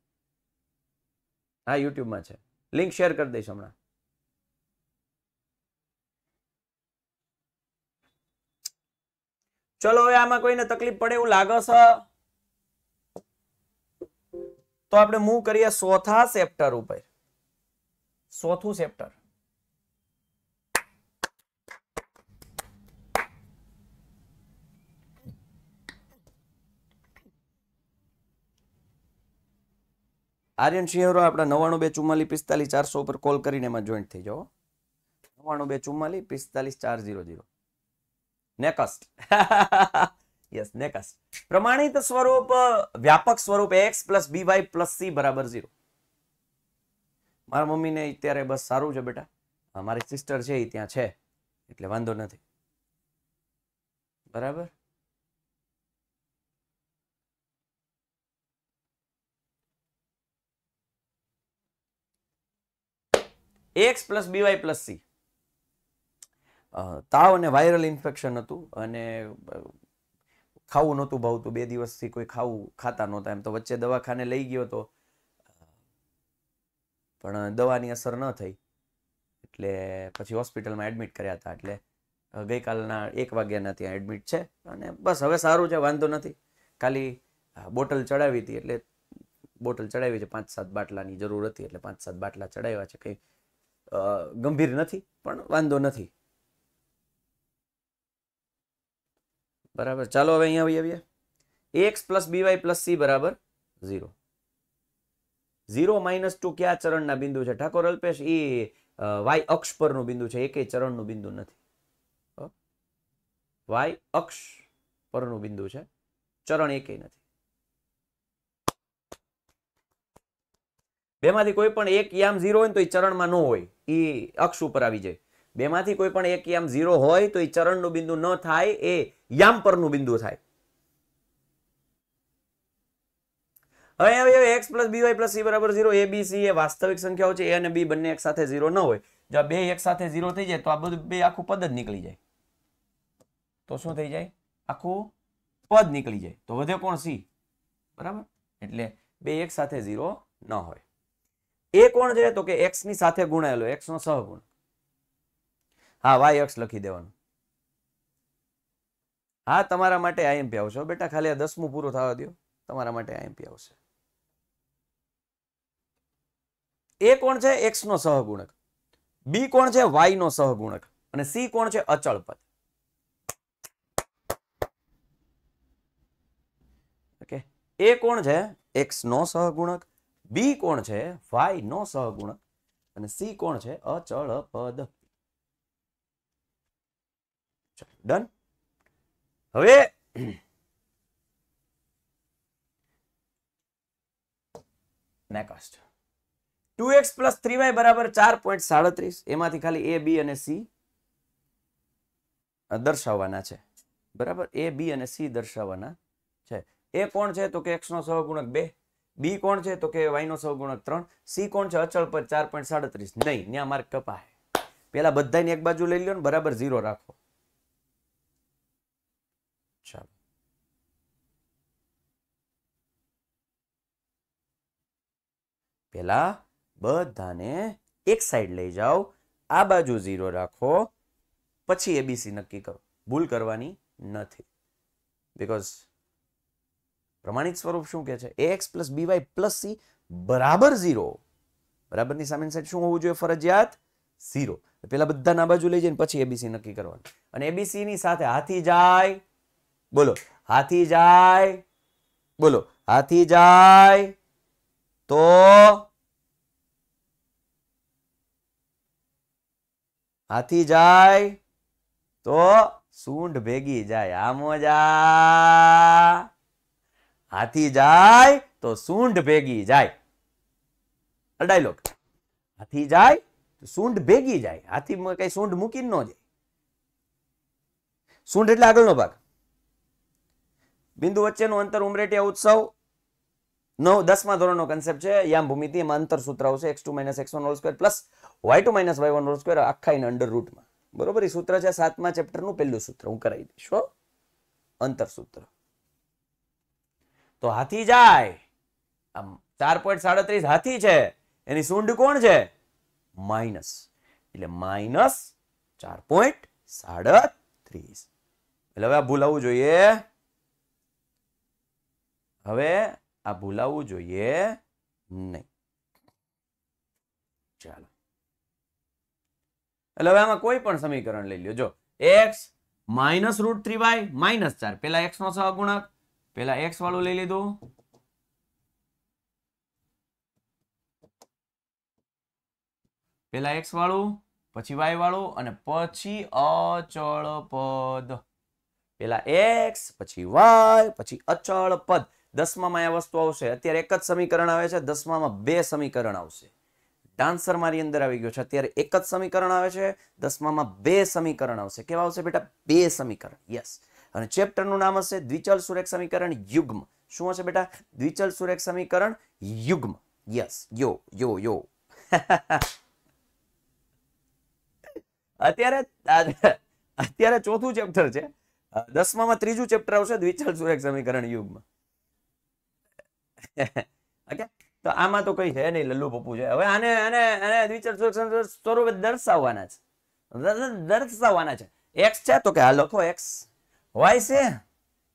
હા યુટ્યુબમાં છે લિંક શેર કરી દઈશ હમણાં ચલો હવે આમાં કોઈને તકલીફ પડે એવું લાગે છે તો આપણે મૂવ કરીએ ચોથા ચેપ્ટર ઉપર ચોથું ચેપ્ટર આર્યન શિહરો આપણા નવ્વાણું બે ચુમ્માલીસ પિસ્તાલીસ ચારસો ઉપર કોલ કરીને એમાં જોઈન્ટ થઈ જાઓ નવ્વાણું બે ચુમ્માલી પિસ્તાલીસ ચાર zero zero next yes next પ્રમાણિત સ્વરૂપ વ્યાપક સ્વરૂપ x plus b y plus c બરાબર ઝીરો મારા મમ્મીને અત્યારે બસ સારું છે બેટા મારી સિસ્ટર છે એ ત્યાં છે એટલે વાંધો નથી બરાબર x plus b y plus c તાવ અને વાયરલ ઇન્ફેક્શન હતું અને ખાવું નહોતું ભાવતું બે દિવસથી કોઈ ખાવું ખાતા નહોતા એમ તો વચ્ચે દવાખાને લઈ ગયો તો પણ દવાની અસર ન થઈ એટલે પછી હોસ્પિટલમાં એડમિટ કર્યા હતા એટલે ગઈકાલના એક વાગ્યાના ત્યાં એડમિટ છે અને બસ હવે સારું છે વાંધો નથી ખાલી બોટલ ચડાવી હતી એટલે બોટલ ચડાવી છે પાંચ સાત બાટલાની જરૂર હતી એટલે પાંચ સાત બાટલા ચડાવ્યા છે કંઈ ગંભીર નથી પણ વાંધો નથી બરાબર ચાલો હવે અહીંયા આવી આવીએ x plus b y plus c બરાબર ઝીરો ઝીરો માઇનસ ટુ કયા ચરણના બિંદુ છે ઠાકોર અલ્પેશ એ વાય અક્ષ પરનું બિંદુ છે એકેય ચરણનું બિંદુ નથી વાય અક્ષ પરનું બિંદુ છે ચરણ એકેય નથી બેમાંથી કોઈ પણ એક યામ ઝીરો હોય ને તો એ ચરણમાં ન હોય એ અક્ષ ઉપર આવી જાય બેમાંથી કોઈ પણ એક યામ ઝીરો હોય તો એ ચરણનું બિંદુ ન થાય એ યામ પરનું બિંદુ થાય હવે હવે x plus b y plus c બરાબર ઝીરો એ બી સી એ વાસ્તવિક સંખ્યાઓ છે એ બી બંને એક સાથે ઝીરો ન હોય જો બે એક સાથે ઝીરો થઈ જાય તો આ બધું બે આખું પદ નીકળી જાય તો શું થઈ જાય આખું પદ નીકળી જાય તો વધે કોણ સી બરાબર એટલે બે એક સાથે ઝીરો ન હોય એ કોણ છે તો કે એક્સ ની સાથે ગુણાયેલો એક્સ નો સહગુણ હા વાય એક્સ લખી દેવાનું હા તમારા માટે આઈએમપી આવશે બેટા ખાલી આ દસમું પૂરું થવા દો તમારા માટે આઈએમપી આવશે એ કોણ છે એક્સ નો સહગુણક બી કોણ છે વાય નો સહગુણક અને સી કોણ છે અચળ પદ એ કોણ છે એક્સ નો સહગુણક બી કોણ છે વાય નો સહગુણ અને સી કોણ છે અચળ પદ ડન હવે next two x plus three y બરાબર ચાર પોઈન્ટ સાડત્રીસ એમાંથી ખાલી એ બી અને સી દર્શાવવાના છે બરાબર એ બી અને સી દર્શાવવાના છે એ કોણ છે તો કે એક્સ નો સહગુણક બે બી કોણ છે તો કે વાયનો સૌ સહગુણક ત્રણ સી કોણ છે અચળ પદ ચાર પોઈન્ટ સાડત્રીસ નહીં ત્યાં માર્ક કપાય પેલા બધાને એક બાજુ લઈ લો ને બરાબર ઝીરો રાખો પેલા બધાને એક સાઈડ લઈ જાઓ આ બાજુ ઝીરો રાખો પછી એબીસી નક્કી કરો ભૂલ કરવાની નથી બીકોઝ પ્રમાણિત સ્વરૂપ શું કહે છે x plus b y plus c બરાબર ઝીરો બરાબરની સામેની સાઈડ શું હોવું જોઈએ ફરજિયાત ઝીરો પેલા બધાને આ બાજુ લઈ જઈને પછી એબીસી નક્કી કરવાનું અને એબીસી ની સાથે હાથી જાય બોલો હાથી જાય બોલો હાથી જાય તો હાથી જાય તો સૂંઢ ભેગી જાય આમ જ આ હાથી જાય તો સૂંઢ ભેગી જાય ડાયલોગ હાથી જાય તો સૂંઢ ભેગી જાય હાથી કઈ સૂંઢ મૂકી ન જાય સૂંઢ એટલે આગળનો ભાગ બિંદુ વચ્ચેનું અંતર ઉમરેટિયા ઉત્સવ નવ દસમા ધોરણનો કન્સેપ્ટ છે યામ ભૂમિતિ એમાં અંતર સૂત્ર આવશે x two minus x one whole square plus y two minus y one whole square આખા ઇન અંડર રૂટમાં બરોબર એ સૂત્ર છે સાતમા ચેપ્ટરનું પહેલું સૂત્ર હું કરાવી દઈશ અંતર સૂત્ર તો હાથી જાય આમ ચાર પોઈન્ટ સાડત્રીસ હાથી છે એની સૂંઢ કોણ છે માઇનસ એટલે માઇનસ ચાર પોઈન્ટ સાડત્રીસ એટલે હવે આ ભૂલાવવું જોઈએ હવે આ ભૂલાવવું જોઈએ નહીં ચાલો એટલે હવે આમાં કોઈ પણ સમીકરણ લઈ લ્યો જો x minus root three y minus ચાર પેલા એક્સ નો સહગુણક પેલા એક્સ વાળું લઈ લીધું પેલા એક્સ વાળું પછી વાય વાળું અને પછી અચળ પદ પેલા એક્સ પછી વાય પછી અચળ પદ દસમામાં આ વસ્તુ આવશે અત્યારે એક જ સમીકરણ આવે છે દસમામાં બે સમીકરણ આવશે ડાન્સર મારી અંદર આવી ગયો છે અત્યારે એક જ સમીકરણ આવે છે દસમામાં બે સમીકરણ આવશે કેવા આવશે બેટા બે સમીકરણ યસ અને ચેપ્ટરનું નામ હશે દ્વિચલ સુરેખ સમીકરણ યુગ્મ શું હશે બેટા દ્વિચલ સુરેખ સમીકરણ યુગ્મ યસ યો યો યો અત્યારે અત્યારે ચોથું ચેપ્ટર છે દસમામાં ત્રીજું ચેપ્ટર આવશે દ્વિચલ સુરેખ સમીકરણ યુગ્મ ઓકે તો આમાં તો કઈ છે નહીં લલ્લુ પપ્પુ છે હવે આને આને આને દ્વિચલ સુરેખ સ્વરૂપે દર્શાવવાના છે દર્શાવવાના છે એક્સ છે તો કે આ લખો એક્સ વાય છે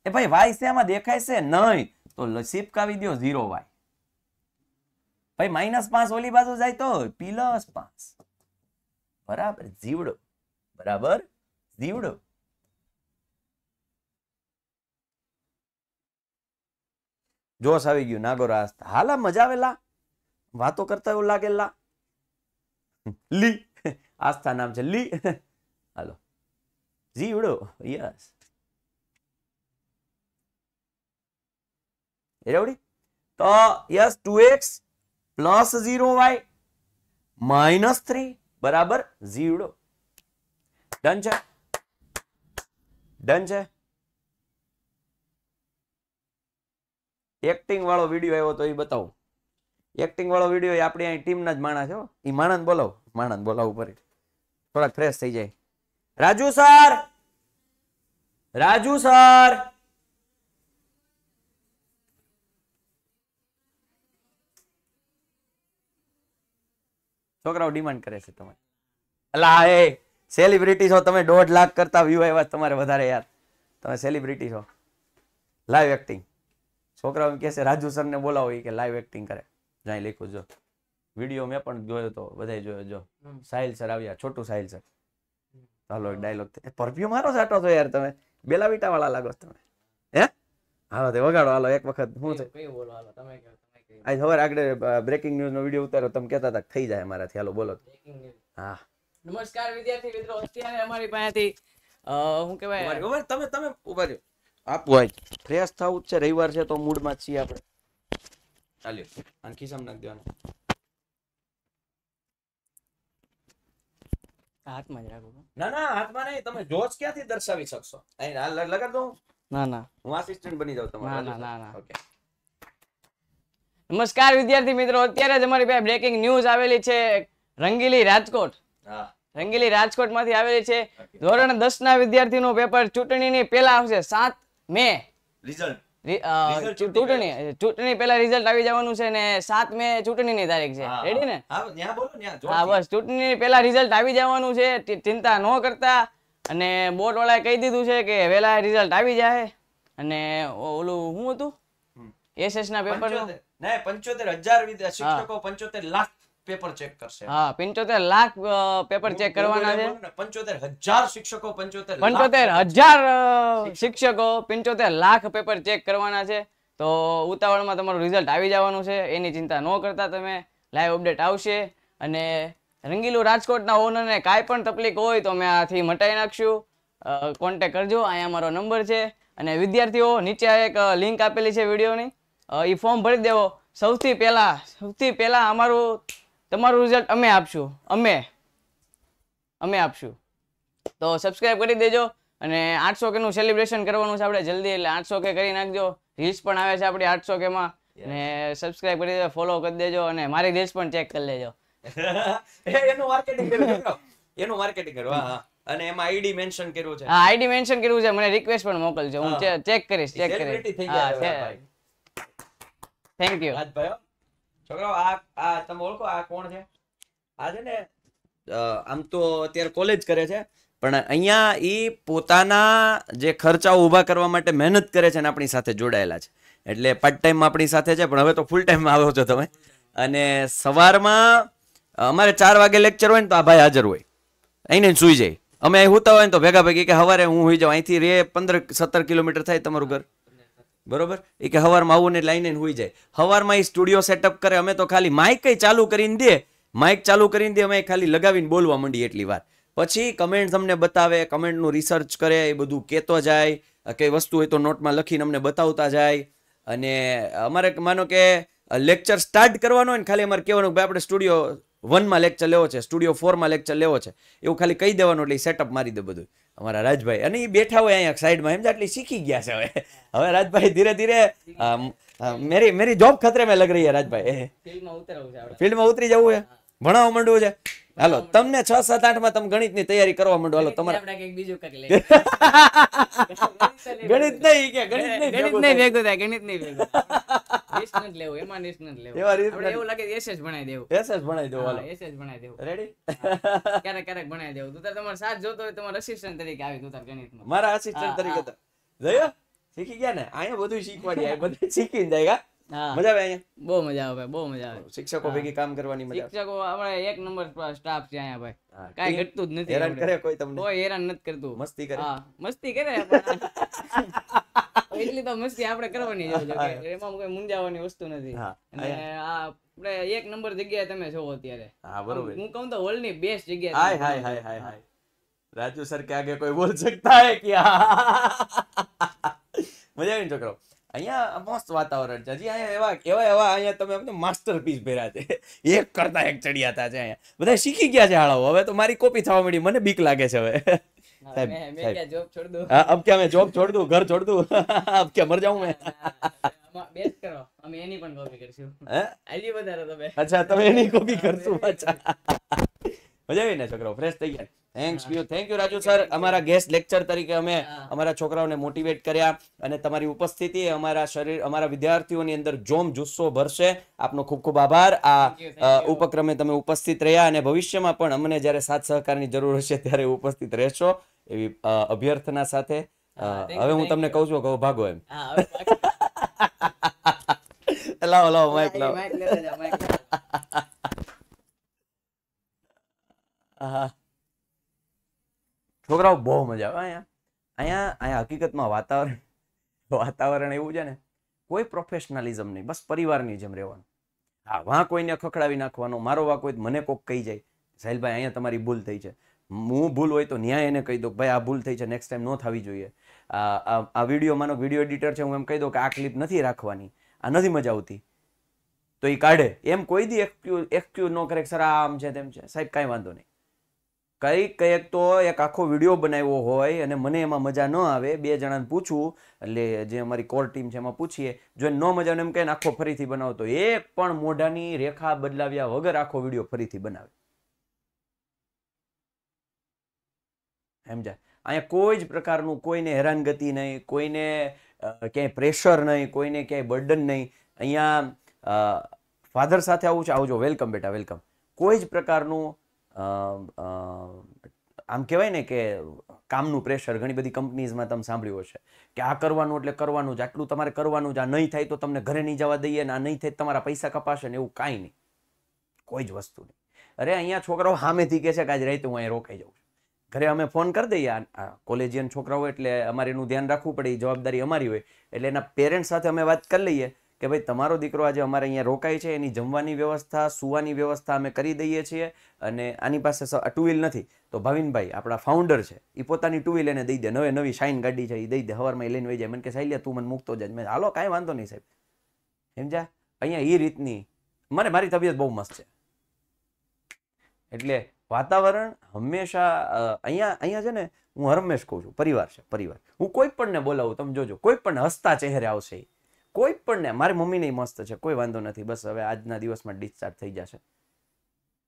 એ ભાઈ વાય છે આમાં દેખાય છે નહીં તો શિપકાવી દો ઝીરો વાય ભાઈ માઇનસ પાંચ ઓલી બાજુ જાય તો પ્લસ પાંચ બરાબર જીવડો બરાબર જીવડો જોશ આવી ગયું નાગોરાસ હાલા મજા આવેલા વાતો કરતા એવું લાગેલા લી આસ્થા નામ છે લી હાલો જીવડો યસ એવડી તો યસ ટુ એક્સ પ્લસ બરાબર ઝીરો ડન છે ડન છે એક્ટિંગ વાળો વિડીયો આવ્યો તો એ બતાવું એક્ટિંગ વાળો વિડીયો આપણી અહીં ટીમના જ માણસ હો એ માણસ બોલાવો માણસ બોલાવો ઉપર થોડાક ફ્રેશ થઈ જાય રાજુ સર રાજુ સર છોકરાઓ ડિમાન્ડ કરે છે તમે અલા એ સેલિબ્રિટી છો તમે દોઢ લાખ કરતા વ્યૂ આવ્યા તમારે વધારે યાર તમે સેલિબ્રિટી છો લાઈવ એક્ટિંગ છોકરાઓ એમ કહે છે રાજુ સરને બોલાવો કે લાઈવ એક્ટિંગ કરે જાય લખ્યું જો વિડીયો મેં પણ જોયો તો બધાય જોયો જો સાહિલ સર આવ્યા છોટું Sahil sir hello dialogue perfume મારો સાટો છો યાર તમે બેલા વિટા વાળા લાગો તમે હે હાલો તે વગાડો હાલો એક વખત હું છે
કઈ બોલો હાલો તમે
આજ સવાર આગળ બ્રેકિંગ ન્યૂઝનો વિડીયો ઉતારો તમે કહેતા હતા થઈ જાય અમારાથી હાલો બોલો હા
નમસ્કાર વિદ્યાર્થી મિત્રો અત્યારે અમારી પાસેથી
શું કહેવાય ખબર તમે તમે ઉભા રહ્યો આપવું આજ ફ્રેશ થવું છે રવિવાર છે તો મૂડમાં છીએ આપણે ચાલ્યો આને ખિસ્સામાં નાખી દેવાનું હાથમાં જ રાખો ના ના હાથમાં નહીં તમે જોશ ક્યાંથી દર્શાવી શકશો અહીં લગાડ દઉં ના ના હું આસિસ્ટન્ટ બની જાઉં તમારો ના ના ઓકે
નમસ્કાર વિદ્યાર્થી મિત્રો અત્યારે જ અમારી પાસે બ્રેકિંગ ન્યૂઝ આવેલી છે રંગીલી રાજકોટ રંગીલી રાજકોટ માંથી આવેલી છે ધોરણ દસ ના વિદ્યાર્થી નું પેપર ચૂંટણીની પહેલા આવશે સાત મે ચૂંટણી ચૂંટણી પહેલા રિઝલ્ટ છે ને સાત મે ચૂંટણીની તારીખ છે ને હા બસ ચૂંટણી પહેલા રિઝલ્ટ આવી જવાનું છે ચિંતા ન કરતા અને બોર્ડ વાળાએ કહી દીધું છે કે વહેલા રિઝલ્ટ આવી જાય અને ઓલું શું હતું એસએસ ના પેપર
ને પંચોતેર હજાર શિક્ષકો પંચોતેર લાખ પેપર ચેક કરશે હા
પંચોતેર લાખ પેપર ચેક કરવાના છે
પંચોતેર હજાર પંચોતેર પંચોતેર હજાર
શિક્ષકો પંચોતેર લાખ પેપર ચેક કરવાના છે તો ઉતાવળમાં તમારું રિઝલ્ટ આવી જવાનું છે એની ચિંતા ન કરતા તમે લાઈવ અપડેટ આવશે અને રંગીલું રાજકોટના ઓનરને કાંઈ પણ તકલીફ હોય તો અમે આથી મટાઈ નાખશું કોન્ટેક કરજો અહીંયા અમારો નંબર છે અને વિદ્યાર્થીઓ નીચે એક લિંક આપેલી છે વિડીયોની એ ફોર્મ ભરી દેવો સૌથી પહેલાં સૌથી પહેલાં અમારું તમારું રિઝલ્ટ અમે આપશું અમે અમે આપશું તો સબસ્ક્રાઈબ કરી દેજો અને આઠસો કેનું સેલિબ્રેશન કરવાનું છે આપણે જલ્દી એટલે આઠસો કે કરી નાખજો રીલ્સ પણ આવે છે આપણી આઠસો કેમાં અને સબસ્ક્રાઈબ કરી દેજો ફોલો કરી દેજો અને મારી રીલ્સ પણ ચેક કરી લેજો
એનું માર્કેટિંગ કર્યું એનું માર્કેટિંગ કરવા હા અને એમાં આઈડી મેન્શન કર્યું છે હા આઈડી
મેન્શન કર્યું છે મને રિક્વેસ્ટ પણ મોકલજો હું ચેક કરીશ ચેક કરીશ હા
થેન્ક યુ ભાઈ છોકરાઓ આ આ તમે ઓળખો આ કોણ છે આ છે ને આમ તો અત્યારે કોલેજ કરે છે પણ અહીંયા એ પોતાના જે ખર્ચાઓ ઊભા કરવા માટે મહેનત કરે છે ને આપણી સાથે જોડાયેલા છે એટલે પાર્ટ ટાઈમ આપણી સાથે છે પણ હવે તો ફૂલ ટાઈમ આવો છો તમે અને સવારમાં અમારે ચાર વાગે લેક્ચર હોય ને તો આ ભાઈ હાજર હોય અહીં ને સૂઈ જાય અમે અહીં હોતા હોય ને તો ભેગા ભેગી કે સવારે હું હોઈ જાઉં અહીંથી રે પંદર સત્તર કિલોમીટર થાય તમારું ઘર બરોબર એ કે હવારમાં આવું ને લાઈને હોઈ જાય હવારમાં એ સ્ટુડિયો સેટઅપ કરે અમે તો ખાલી માઇક ચાલુ કરીને દે માઇક ચાલુ કરીને દે અમે ખાલી લગાવીને બોલવા માંડીએ એટલી વાર પછી કમેન્ટ તમને બતાવે કમેન્ટનું રિસર્ચ કરે એ બધું કહેતો જાય કઈ વસ્તુ હોય તો નોટમાં લખીને અમને બતાવતા જાય અને અમારે માનો કે લેક્ચર સ્ટાર્ટ કરવાનો હોય ને ખાલી અમારે કહેવાનું કે આપણે સ્ટુડિયો વનમાં લેક્ચર લેવો છે સ્ટુડિયો ફોરમાં લેક્ચર લેવો છે એવું ખાલી કહી દેવાનું એટલે સેટઅપ મારી દે બધું અમારા રાજભાઈ અને એ બેઠા હોય અહીંયા સાઈડમાં એમ આટલી શીખી ગયા છે હવે હવે રાજભાઈ ધીરે ધીરે મેરી મેરી જોબ ખતરે મેં લગ રહી છે રાજભાઈ
ફિલ્ડમાં
ઉતરી જવું છે ભણાવવા માંડવું છે હાલો તમને છ સાત આઠ માં તમે ગણિત ની તૈયારી કરવા માંડો હાલો તમારે
ગણિત નહીં ગણિત નહીં ગણિત નહીં ભેગું થાય ગણિત નહીં ભેગું નેશનલ લેવું એમાં નેશનલ સાથ જોતો હોય તમારો અસિસ્ટન્ટ તરીકે આવી તું તાર મારા અસિસ્ટન્ટ
તરીકે શીખવાડી શીખી જાય મજા આવે મજા આવે બહુ મજા આવે શિક્ષકો ભેગી કામ કરવાની
શિક્ષકો આપણે એક નંબર સ્ટાફ છે અહીંયા ભાઈ કઈ ઘટતું જ નથી હેરાન કરે કોઈ તમને હેરાન નથી કરતું મસ્તી કરે હા મસ્તી કરે એટલી તો મસ્તી આપણે કરવાની છે એમાં કોઈ મુંજાવાની વસ્તુ નથી અને આ આપણે એક નંબર જગ્યાએ તમે છો અત્યારે
હા બરોબર હું
કહું તો વર્લ્ડ ની બેસ્ટ જગ્યા હાય હાય
હાય હાય હાય રાજુ સર કે આગે કોઈ બોલ શકતા હે ક્યા મજા આવી છોકરો અહીંયા મસ્ત વાતાવરણ છે હજી અહીંયા એવા એવા એવા અહીંયા તમે માસ્ટર પીસ ભેરા છે એક કરતા એક ચડિયાતા છે અહીંયા બધા શીખી ગયા છે હાળાઓ હવે તો મારી કોપી થવા માંડી મને બીક લાગે છે હવે સાહેબ સાહેબ જોબ છોડ દઉં અબ કે મેં જોબ છોડ દઉં ઘર છોડ દઉં અબ કે મર જાઉં મેં બેસ કરો
અમે એની પણ કોપી કરશું હે આલી વધારે તમે અચ્છા તમે એની કોપી કરશું અચ્છા
મજા આવી ને છોકરો ફ્રેશ થઈ ગયા thanks you thank you Raju sir અમારા ગેસ્ટ લેક્ચર તરીકે અમે અમારા છોકરાઓને મોટિવેટ કર્યા અને તમારી ઉપસ્થિતિ અમારા શરીર અમારા વિદ્યાર્થીઓની અંદર જોમ જુસ્સો ભરશે આપનો ખૂબ ખૂબ આભાર આ ઉપક્રમે તમે ઉપસ્થિત રહ્યા અને ભવિષ્યમાં પણ અમને જ્યારે સાથ સહકારની જરૂર હશે ત્યારે ઉપસ્થિત રહેશો એવી અભ્યર્થના સાથે હવે હું તમને કહું છું કહો ભાગો એમ લાવો લાવો માઇક લાવો હા છોકરાઓ બહુ મજા આવે અહીંયા અહીંયા અહીંયા હકીકતમાં વાતાવરણ વાતાવરણ એવું છે ને કોઈ પ્રોફેશનલિઝમ નહીં બસ પરિવારની જેમ રહેવાનું હા વાં કોઈને ખખડાવી નાખવાનો મારો વાં કોઈ મને કોક કહી જાય સાહેલભાઈ અહીંયા તમારી ભૂલ થઈ છે હું ભૂલ હોય તો ન્યાય એને કહી દઉં ભાઈ આ ભૂલ થઈ છે નેક્સ્ટ ટાઈમ ન થવી જોઈએ આ વિડીયો માનો વિડીયો એડિટર છે હું એમ કહી દઉં કે આ ક્લિપ નથી રાખવાની આ નથી મજા આવતી તો એ કાઢે એમ કોઈ દી એક્સક્યુ એક્સક્યુ ન કરે સર આમ છે તેમ છે સાહેબ કાંઈ વાંધો નહીં કંઈક કંઈક તો એક આખો વિડીયો બનાવ્યો હોય અને મને એમાં મજા ન આવે બે જણાને પૂછવું એટલે જે અમારી કોર ટીમ છે એમાં પૂછીએ જો ન મજા આવે એમ કહીને આખો ફરીથી બનાવતો એક પણ મોઢાની રેખા બદલાવ્યા વગર આખો વિડીયો ફરીથી બનાવે સમજા અહીંયા કોઈ જ પ્રકારનું કોઈને હેરાનગતિ નહીં કોઈને ક્યાંય પ્રેશર નહીં કોઈને ક્યાંય બર્ડન નહીં અહીંયા ફાધર સાથે આવું છે આવજો વેલકમ બેટા વેલકમ કોઈ જ પ્રકારનું આમ કહેવાય ને કે કામનું પ્રેશર ઘણી બધી કંપનીઝમાં તમે સાંભળ્યું હશે કે આ કરવાનું એટલે કરવાનું જ આટલું તમારે કરવાનું જ આ નહીં થાય તો તમને ઘરે નહીં જવા દઈએ ને આ નહીં થાય તમારા પૈસા કપાશે ને એવું કાંઈ નહીં કોઈ જ વસ્તુ નહીં અરે અહીંયા છોકરાઓ સામેથી કહે છે કે આજ રાતે હું અહીંયા રોકાઈ જાઉં ઘરે અમે ફોન કરી દઈએ કોલેજિયન છોકરાઓ એટલે અમારે એનું ધ્યાન રાખવું પડે એ જવાબદારી અમારી હોય એટલે એના પેરેન્ટ્સ સાથે અમે વાત કરી લઈએ કે ભાઈ તમારો દીકરો આજે અમારે અહીંયા રોકાય છે એની જમવાની વ્યવસ્થા સુવાની વ્યવસ્થા અમે કરી દઈએ છીએ અને આની પાસે ટુ વ્હીલ નથી તો ભાવિનભાઈ આપણા ફાઉન્ડર છે એ પોતાની ટુ વ્હીલ એને દઈ દે નવે નવી શાઇન ગાડી છે એ દઈ દે હવારમાં એ લઈને વહી જાય મને કે સાહેબ તું મને મૂકતો જાય મેં હાલો કાંઈ વાંધો નહીં સાહેબ સમજ્યા અહીંયા એ રીતની મને મારી તબિયત બહુ મસ્ત છે એટલે વાતાવરણ હંમેશા અહીંયા અહીંયા છે ને હું હરમેશ કહું છું પરિવાર છે પરિવાર હું કોઈ પણને બોલાવું તમે જોજો કોઈ પણ હસતા ચહેરે આવશે કોઈ પણ ને મારી મમ્મી નહીં મસ્ત છે કોઈ વાંધો નથી બસ હવે આજના દિવસમાં ડિસ્ચાર્જ થઈ જશે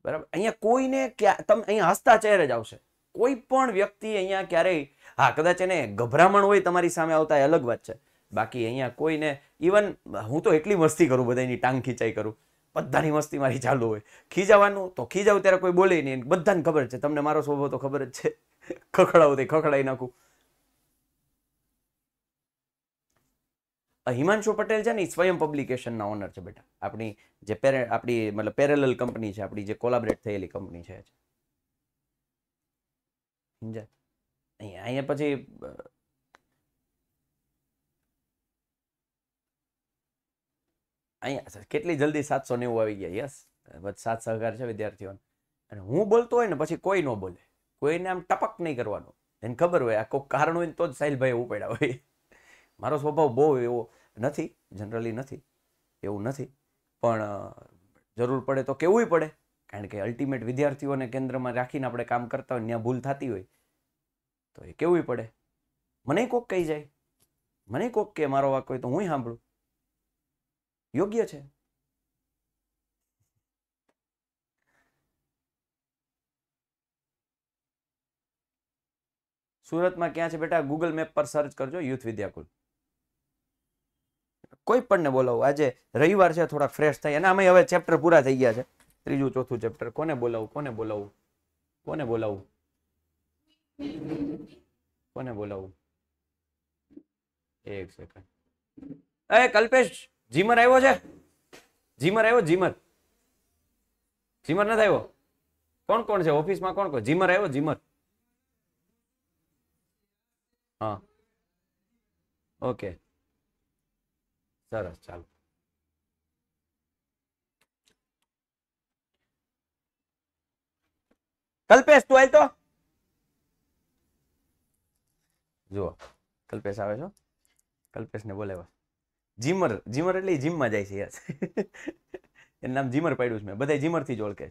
બરાબર અહીંયા કોઈને ક્યાં તમે અહીંયા હસતા ચહેરે જ આવશે કોઈ પણ વ્યક્તિ અહીંયા ક્યારેય હા કદાચ એને ગભરામણ હોય તમારી સામે આવતા એ અલગ વાત છે બાકી અહીંયા કોઈને ઇવન હું તો એટલી મસ્તી કરું બધાની ટાંગ ખીચાઈ કરું બધાની મસ્તી મારી ચાલુ હોય ખીજાવાનું તો ખીજાવ ત્યારે કોઈ બોલે નહીં બધાને ખબર છે તમને મારો સ્વભાવ તો ખબર જ છે ખખડાવું તે ખખડાવી નાખું હિમાંશુ પટેલ છે ને એ સ્વયં પબ્લિકેશનના ઓનર છે બેટા આપણી જે પેરે આપણી મતલબ પેરેલલ કંપની છે આપણી જે કોલાબરેટ થયેલી કંપની છે સમજાય અહીંયા પછી અહીંયા કેટલી જલ્દી સાતસો નેવું આવી ગયા યસ સાત સહકાર છે વિદ્યાર્થીઓને અને હું બોલતો હોય ને પછી કોઈ ન બોલે કોઈને આમ ટપક નહીં કરવાનું એને ખબર હોય આ કોઈ કારણ હોય તો જ સાહિલભાઈ ઉપાડ્યા હોય મારો સ્વભાવ બહુ એવો નથી જનરલી નથી એવું નથી પણ જરૂર પડે તો કેવું પડે કારણ કે અલ્ટિમેટ વિદ્યાર્થીઓને કેન્દ્રમાં રાખીને આપણે કામ કરતા હોય ત્યાં ભૂલ થતી હોય તો એ કેવું પડે મને કોક કહી જાય મને કોક કે મારો વાક હોય તો હું સાંભળું યોગ્ય છે સુરતમાં ક્યાં છે બેટા ગૂગલ મેપ પર સર્ચ કરજો યુથ વિદ્યાકુલ કોઈ પણને બોલાવો આજે રવિવાર છે થોડા ફ્રેશ થાય અને આમાં હવે ચેપ્ટર પૂરા થઈ ગયા છે ત્રીજું ચોથું ચેપ્ટર કોને બોલાવું કોને બોલાવું કોને બોલાવું કોને બોલાવું એક સેકન્ડ એ કલ્પેશ જીમર આવ્યો છે જીમર આવ્યો જીમર જીમર નથી આવ્યો કોણ કોણ છે ઓફિસમાં કોણ કોણ જીમર આવ્યો જીમર હા ઓકે સરસ ચાલો કલ્પેશ તું આવી તો જુઓ કલ્પેશ આવે છો કલ્પેશને બોલાવ્યો જીમર જીમર એટલે માં જાય છે યસ એનું નામ જીમર પાડ્યું છે મેં બધા જીમરથી જ ઓળખે છે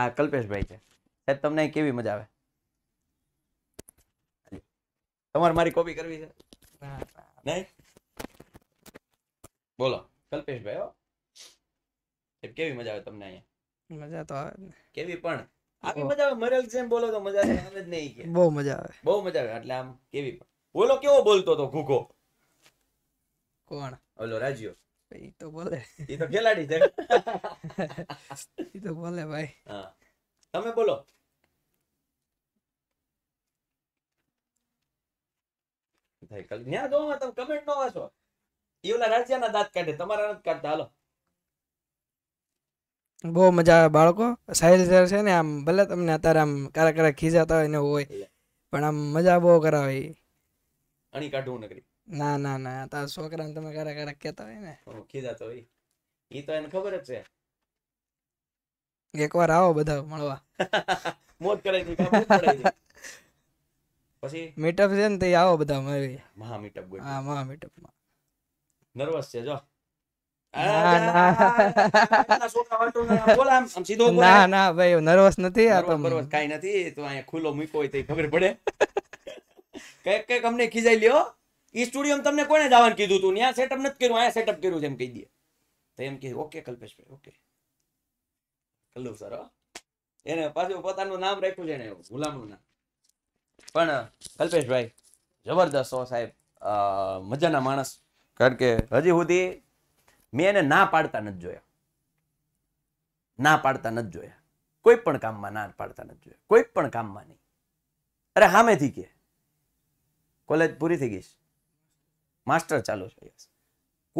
આ કલ્પેશભાઈ છે સાહેબ તમને કેવી મજા આવે તમારે મારી કોપી કરવી છે નહીં બોલો કલ્પેશભાઈ હો કેવી મજા આવે તમને
અહીંયા મજા તો
કેવી પણ આવી મજા આવે મરેલ જેમ બોલો તો મજા આવે જ નહીં કે બહુ મજા આવે બહુ મજા આવે એટલે આમ કેવી બોલો કેવો બોલતો તો ઘૂઘો કોણ ઓલો રાજીઓ એ તો બોલે એ તો ખેલાડી છે એ તો બોલે ભાઈ હા તમે બોલો ન્યા દો તમે કમેન્ટ નો વાંચો એ ઓલા રાજ્યના દાંત કાઢે તમારા નથી કાઢતા હાલો
બહુ મજા આવે બાળકો સાહિલ સર છે ને આમ ભલે તમને અત્યારે આમ કારા કારા ખીજાતા હોય ને હોય પણ આમ મજા બહુ કરાવે
અણી કાઢવું નકરી
ના ના ના તારા છોકરાને તમે કારા કારા કહેતા હોય ને
ખીજાતો હોય એ તો એને ખબર જ
છે એકવાર આવો બધા મળવા મોજ કરાઈ દીધી પછી મીટઅપ છે ને તે આવો બધા મારી મહા મીટઅપ ગોઠવી હા મહા મીટઅપ
માં નર્વસ છે જો ના ના
ભાઈ નર્વસ નથી આ તો નર્વસ
કાઈ નથી તો અહીંયા ખુલ્લો મૂક્યો હોય તો ખબર પડે કઈક કઈક અમને ખીજાઈ લ્યો ઈ સ્ટુડિયો તમને કોને જવાનું કીધું તું ત્યાં સેટઅપ નથી કર્યું અહીંયા સેટઅપ કર્યું છે એમ કહી દે તો એમ કે ઓકે કલ્પેશભાઈ ઓકે કલ્લુ સર એને પાછું પોતાનું નામ રાખ્યું છે ને ગુલામનું નામ પણ કલ્પેશભાઈ જબરદસ્ત હો સાહેબ મજાના માણસ કારણ કે હજી સુધી મેં એને ના પાડતા નથી જોયા ના પાડતા નથી જોયા કોઈ પણ કામમાં ના પાડતા નથી જોયા કોઈ પણ કામમાં નહીં અરે સામેથી કે કોલેજ પૂરી થઈ ગઈ માસ્ટર ચાલુ છે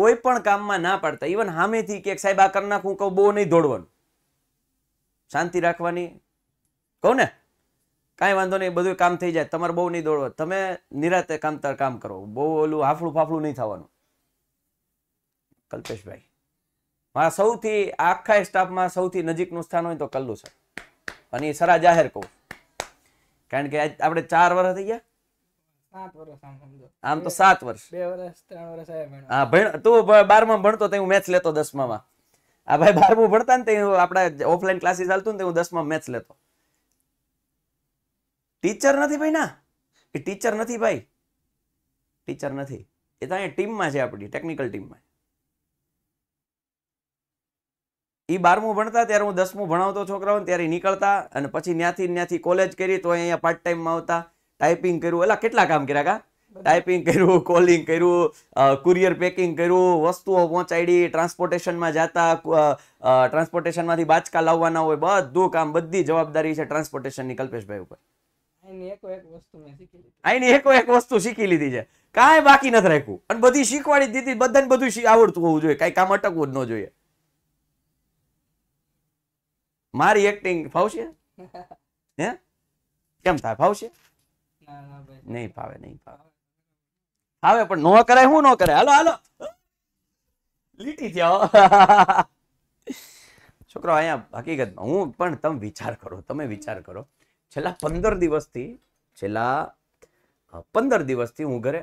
કોઈ પણ કામમાં ના પાડતા ઇવન હામેથી કે સાહેબ આ કરી નાખું કહું બહુ નહીં દોડવાનું શાંતિ રાખવાની કહું ને કાંઈ વાંધો નહીં બધું કામ થઈ જાય તમારે બહુ નહીં દોડવો તમે નિરાતે કામ તાર કામ કરો બહુ ઓલું હાફળું ફાફળું નહીં થવાનું કલ્પેશભાઈ મારા સૌથી આખા સ્ટાફમાં સૌથી નજીકનું સ્થાન હોય તો કલ્લુ સર અને એ સરા જાહેર કહું કારણ કે આપણે ચાર વર્ષ થઈ
ગયા
આમ તો સાત વર્ષ વર્ષ હા ભણ તું બારમાં ભણતો હું મેચ લેતો દસમામાં આ ભાઈ બારમું ભણતા ને તે આપણે ઓફલાઈન ક્લાસીસ ચાલતું ને તે હું દસમાં મેચ લેતો ટીચર નથી ભાઈ ના એ ટીચર નથી ભાઈ ટીચર નથી એ તો અહીંયા ટીમમાં છે આપણી ટેકનિકલ ટીમમાં એ બારમું ભણતા ત્યારે હું દસમું ભણાવતો છોકરાઓને ત્યારે નીકળતા અને પછી ત્યાંથી ત્યાંથી કોલેજ કરી તો અહીંયા પાર્ટ ટાઈમમાં આવતા ટાઈપિંગ કર્યું એટલે કેટલા કામ કર્યા કા ટાઈપિંગ કર્યું કોલિંગ કર્યું કુરિયર પેકિંગ કર્યું વસ્તુઓ પહોંચાડી ટ્રાન્સપોર્ટેશનમાં જતા ટ્રાન્સપોર્ટેશનમાંથી બાચકા લાવવાના હોય બધું કામ બધી જવાબદારી છે ટ્રાન્સપોર્ટેશનની કલ્પેશભાઈ ઉપર આની એકો એક વસ્તુ શીખી લીધી છે કાંઈ બાકી નથી રાખ્યું અને બધી શીખવાડી દીધી બધાને બધું આવડતું હોવું જોઈએ કાંઈ કામ અટકવું જ ન જોઈએ મારી એક્ટિંગ ફાવશે હે કેમ થાય ફાવશે નહીં ફાવે નહીં ફાવે ફાવે પણ ન કરાય હું ન કરાય હાલો હાલો લીટી જાઓ છોકરો અહીંયા હકીકતમાં હું પણ તમે વિચાર કરો તમે વિચાર કરો છેલ્લા પંદર દિવસથી છેલ્લા પંદર દિવસથી હું ઘરે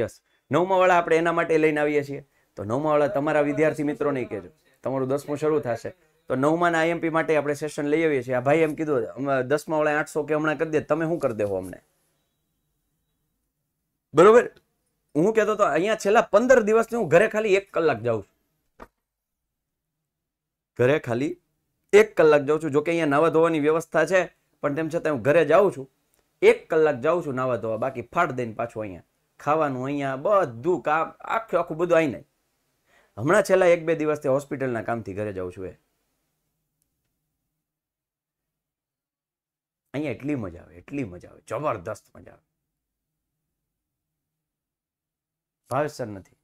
યસ નવમા વાળા આપણે એના માટે લઈને આવીએ છીએ તો નવમા વાળા તમારા વિદ્યાર્થી મિત્રો કહેજો તમારું દસમું શરૂ થશે તો નવમાના આઈએમપી માટે આપણે સેશન લઈ આવીએ છીએ આ ભાઈ એમ કીધું દસમા વાળા આઠસો કે હમણાં કરી દે તમે શું કરી દેવો અમને બરોબર હું કહેતો હતો અહીંયા છેલ્લા પંદર દિવસથી હું ઘરે ખાલી એક કલાક જાઉં છું ઘરે ખાલી એક કલાક જાઉં છું જોકે અહીંયા નાવા ધોવાની વ્યવસ્થા છે પણ તેમ છતાં હું ઘરે જાઉં છું એક કલાક જાઉં છું નાવા ધોવા બાકી ફાટ દઈને પાછું અહીંયા ખાવાનું અહીંયા બધું કામ આખું આખું બધું આવી નહીં હમણાં છેલ્લા એક બે દિવસથી હોસ્પિટલના કામથી ઘરે જાઉં છું એ અહીંયા એટલી મજા આવે એટલી મજા આવે જબરદસ્ત મજા આવે ભાવેસર નથી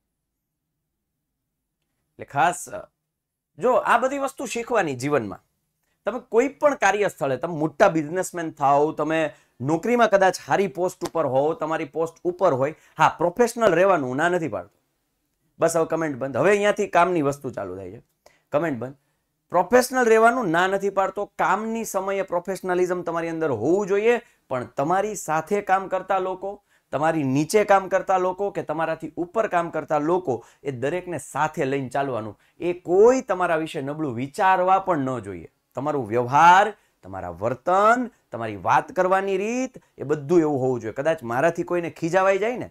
એટલે ખાસ જો આ બધી વસ્તુ શીખવાની જીવનમાં તમે કોઈ પણ કાર્યસ્થળે તમે મોટા બિઝનેસમેન થાઓ તમે નોકરીમાં કદાચ હારી પોસ્ટ ઉપર હોવ તમારી પોસ્ટ ઉપર હોય હા પ્રોફેશનલ રહેવાનું ના નથી પાડતું બસ હવે કમેન્ટ બંધ હવે અહીંયાથી કામની વસ્તુ ચાલુ થાય છે કમેન્ટ બંધ પ્રોફેશનલ રહેવાનું ના નથી પાડતો કામની સમયે પ્રોફેશનલિઝમ તમારી અંદર હોવું જોઈએ પણ તમારી સાથે કામ કરતા લોકો તમારી નીચે કામ કરતા લોકો કે તમારાથી ઉપર કામ કરતા લોકો એ દરેકને સાથે લઈને ચાલવાનું એ કોઈ તમારા વિશે નબળું વિચારવા પણ ન જોઈએ તમારું વ્યવહાર તમારા વર્તન તમારી વાત કરવાની રીત એ બધું એવું હોવું જોઈએ કદાચ મારાથી કોઈને ખીજાવાઈ જાય ને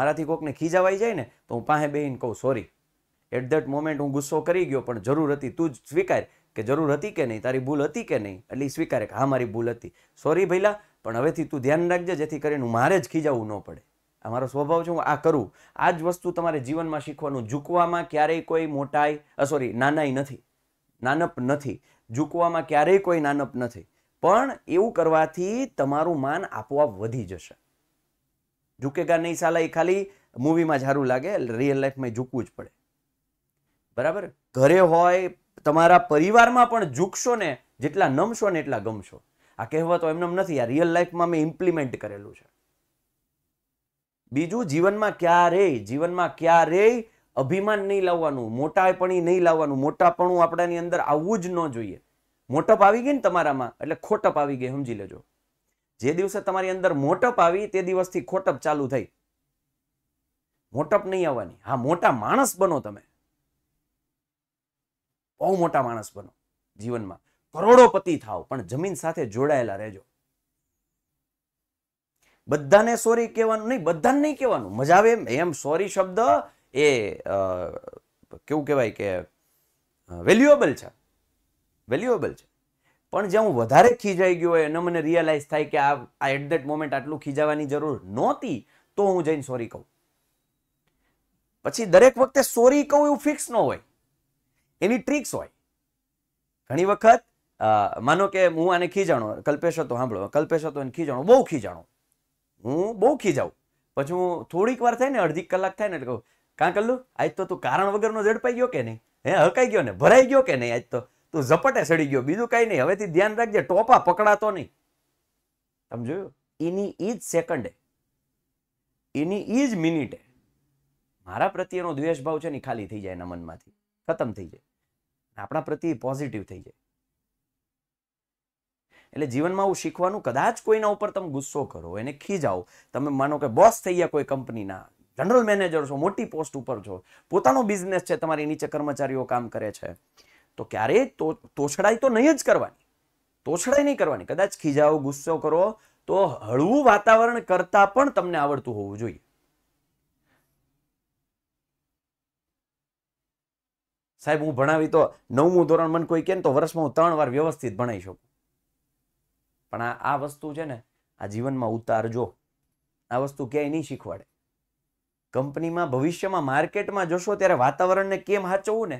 મારાથી કોકને ખીજાવાઈ જાય ને તો હું પાસે બેહીને કહું સોરી એટ ધેટ મોમેન્ટ હું ગુસ્સો કરી ગયો પણ જરૂર હતી તું જ સ્વીકાર કે જરૂર હતી કે નહીં તારી ભૂલ હતી કે નહીં એટલે સ્વીકારે કે હા મારી ભૂલ હતી સોરી ભૈલા પણ હવેથી તું ધ્યાન રાખજે જેથી કરીને મારે જ ખીજાવું ન પડે આ મારો સ્વભાવ છે હું આ કરું આ જ વસ્તુ તમારે જીવનમાં શીખવાનું ઝૂકવામાં ક્યારેય કોઈ મોટાઈ સોરી નાનાઈ નથી નાનપ નથી ઝૂકવામાં ક્યારેય કોઈ નાનપ નથી પણ એવું કરવાથી તમારું માન આપોઆપ વધી જશે ઝૂકેગા નહીં સાલા એ ખાલી મૂવીમાં સારું લાગે રિયલ લાઈફમાં ઝૂકવું જ પડે બરાબર ઘરે હોય તમારા પરિવારમાં પણ ઝૂકશો ને જેટલા નમશો ને એટલા ગમશો આ કહેવતો એમને નથી આ રિયલ લાઈફમાં મેં ઇમ્પ્લિમેન્ટ કરેલું છે બીજું જીવનમાં ક્યારેય જીવનમાં ક્યારેય અભિમાન નહીં લાવવાનું મોટાપણી નહીં લાવવાનું મોટાપણું આપણાની અંદર આવવું જ ન જોઈએ મોટપ આવી ગઈ ને તમારામાં એટલે ખોટપ આવી ગઈ સમજી લેજો જે દિવસે તમારી અંદર મોટપ આવી તે દિવસથી ખોટપ ચાલુ થઈ મોટપ નહીં આવવાની હા મોટા માણસ બનો તમે બહુ મોટા માણસ બનો જીવનમાં કરોડોપતિ થાવ પણ જમીન સાથે જોડાયેલા રહેજો બધાને સોરી કહેવાનું નહીં બધાને નહીં કહેવાનું મજા આવે એમ સોરી શબ્દ એ કેવું કહેવાય કે વેલ્યુએબલ છે વેલ્યુએબલ છે પણ જે હું વધારે ખીજાઈ ગયો હોય એને મને રિયલાઇઝ થાય કે આ એટ ધેટ મોમેન્ટ આટલું ખીજાવાની જરૂર નહોતી તો હું જઈને સોરી કહું પછી દરેક વખતે સોરી કહું એવું ફિક્સ ન હોય એની ટ્રિક્સ હોય ઘણી વખત માનો કે હું આને ખીજાણો કલ્પેશ હતો સાંભળો કલ્પેશ હતો એને ખીજાણો બહુ ખીજાણો હું બહુ ખીજાઉં પછી હું થોડીક વાર થાય ને અડધી કલાક થાય ને એટલે કહું કાં કલ્લું આજ તો તું કારણ વગરનો ઝડપાઈ ગયો કે નહીં હે હકાઈ ગયો ને ભરાઈ ગયો કે નહીં આજ તો તું ઝપટે સડી ગયો બીજું કાંઈ નહીં હવેથી ધ્યાન રાખજે ટોપા પકડાતો નહીં તમે જોયું એની એ જ સેકન્ડે એની એ જ મિનિટે મારા પ્રત્યેનો દ્વેષભાવ છે ને ખાલી થઈ જાય એના મનમાંથી ખતમ થઈ જાય આપણા પ્રત્યે પોઝિટિવ થઈ જાય એટલે જીવનમાં હું શીખવાનું કદાચ કોઈના ઉપર તમે ગુસ્સો કરો એને ખીજાઓ તમે માનો કે બોસ થઈ ગયા કોઈ કંપનીના જનરલ મેનેજર છો મોટી પોસ્ટ ઉપર છો પોતાનો બિઝનેસ છે તમારી નીચે કર્મચારીઓ કામ કરે છે તો ક્યારેય તોછડાઈ તો નહીં જ કરવાની તોછડાઈ નહીં કરવાની કદાચ ખીજાઓ ગુસ્સો કરો તો હળવું વાતાવરણ કરતા પણ તમને આવડતું હોવું જોઈએ સાહેબ હું ભણાવી તો નવમું ધોરણ મને કોઈ કહે તો વર્ષમાં હું ત્રણ વાર વ્યવસ્થિત ભણાવી શકું પણ આ વસ્તુ છે ને આ જીવનમાં ઉતારજો આ વસ્તુ ક્યાંય નહીં શીખવાડે કંપનીમાં ભવિષ્યમાં માર્કેટમાં જશો ત્યારે વાતાવરણને કેમ હાચવવું ને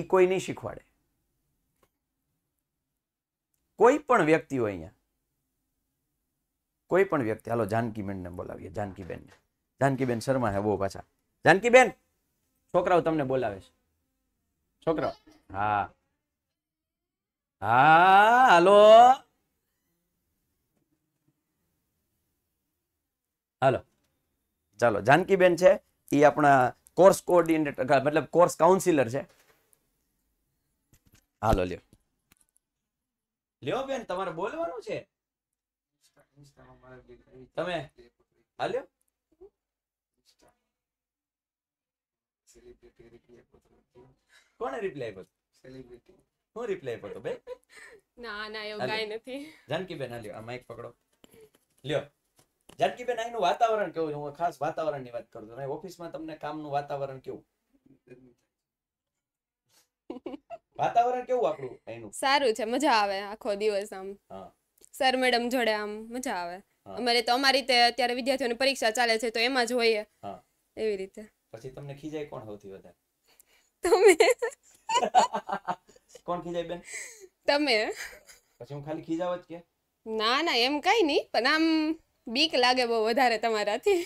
એ કોઈ નહીં શીખવાડે કોઈ પણ વ્યક્તિ હોય અહીંયા કોઈ પણ વ્યક્તિ હાલો જાનકીબેનને બોલાવીએ જાનકીબેનને જાનકીબેન શર્મા હે બહુ પાછા જાનકીબેન છોકરાઓ તમને બોલાવે છે છોકરાઓ હા હા હાલો હાલો ચાલો જાનકીબેન છે એ આપણા કોર્સ કોઓર્ડિનેટર મતલબ કોર્સ કાઉન્સિલર છે હાલો લ્યો લ્યો બેન તમારે બોલવાનું છે તમે હાલ્યો કોને રિપ્લાય આપ્યો સેલિબ્રિટી હું રિપ્લાય આપ્યો તો ભાઈ
ના ના એવું કાઈ નથી
જાનકીબેન હાલ્યો આ માઈક પકડો લ્યો જાનકીબેન અહીંનું વાતાવરણ કેવું હું ખાસ વાતાવરણની વાત કરું છું ઓફિસમાં તમને કામનું વાતાવરણ કેવું વાતાવરણ કેવું આપણું અહીંનું
સારું છે મજા આવે આખો દિવસ આમ સર મેડમ જોડે આમ મજા આવે અમારે તો અમારી રીતે અત્યારે વિદ્યાર્થીઓની પરીક્ષા ચાલે છે તો એમાં જ હોઈએ એવી રીતે
પછી તમને ખીજાય કોણ સૌથી વધારે તમે કોણ ખીજાય બેન તમે પછી હું ખાલી ખીજાવ જ કે
ના ના એમ કઈ નહીં પણ આમ બીક લાગે બહુ વધારે તમારાથી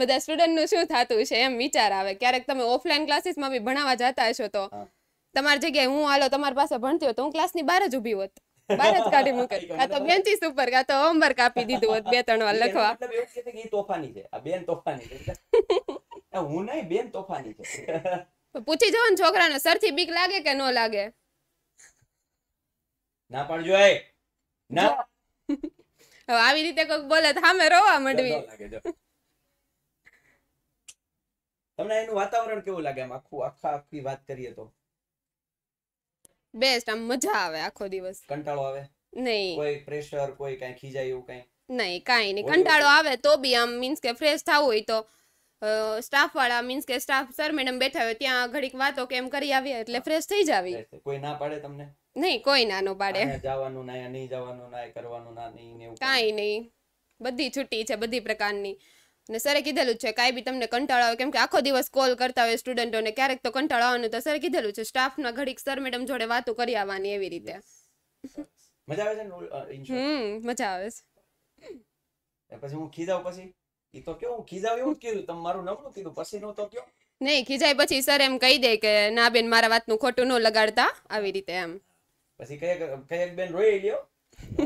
બધા સ્ટુડન્ટ નું શું થતું છે એમ વિચાર આવે ક્યારેક તમે ઓફલાઈન ક્લાસીસમાં બી ભણાવવા જતા હશો તો તમારી જગ્યાએ હું હાલો તમારી પાસે ભણતી હો તો હું ની બહાર જ ઉભી હોત બહાર જ કાઢી મૂકે કાં તો બેન્ચીસ ઉપર કાં તો હોમવર્ક આપી દીધું હોત બે ત્રણ વાર લખવા
મતલબ એવું કે એ તોફાની છે આ બેન તોફાની છે હું નહીં બેન તોફાની છે
પૂછી જવાનું છોકરાને સરથી બીક લાગે કે નો લાગે
ના પાડજો એ ના
આવી રીતે કોઈ બોલે સામે રોવા માંડવી
તમને એનું વાતાવરણ કેવું લાગે આમ આખું આખા આખી વાત કરીએ તો
બેસ્ટ આમ મજા આવે આખો દિવસ કંટાળો આવે નહીં
કોઈ પ્રેશર કોઈ કાઈ ખીજાય એવું કઈ
નહીં કાઈ નહીં કંટાળો આવે તો બી આમ મીન્સ કે ફ્રેશ થવું હોય તો સ્ટાફ વાળા મીન્સ કે સ્ટાફ સર મેડમ બેઠા હોય ત્યાં ઘડીક વાતો કેમ કરી આવીએ એટલે ફ્રેશ થઈ જાવી
કોઈ ના પાડે તમને
નહીં કોઈ નાનો પાડે
જવાનું ના નહીં જવાનું ના કરવાનું ના નહીં
કાંઈ નહીં બધી છુટ્ટી છે બધી પ્રકારની ને સરે કીધેલું છે કાંઈ બી તમને કંટાળો આવે કેમ કે આખો દિવસ કોલ કરતા હોય સ્ટુડન્ટોને ક્યારેક તો કંટાળો આવવાનું તો સરે કીધેલું છે સ્ટાફના ઘડીક સર મેડમ જોડે વાતો કરી આવવાની એવી રીતે
મજા આવે છે
હમ મજા આવે
છે પછી હું ખીજાવ પછી ઈ તો કેવું ખીજાવ એવું કીધું તમે મારું નમણું કીધું પછી નો તો કયો
નહીં ખીજાય પછી સર એમ કહી દે કે ના બેન મારા વાતનું ખોટું ન લગાડતા આવી રીતે એમ
પછી કયાક કયાક બેન રોઈ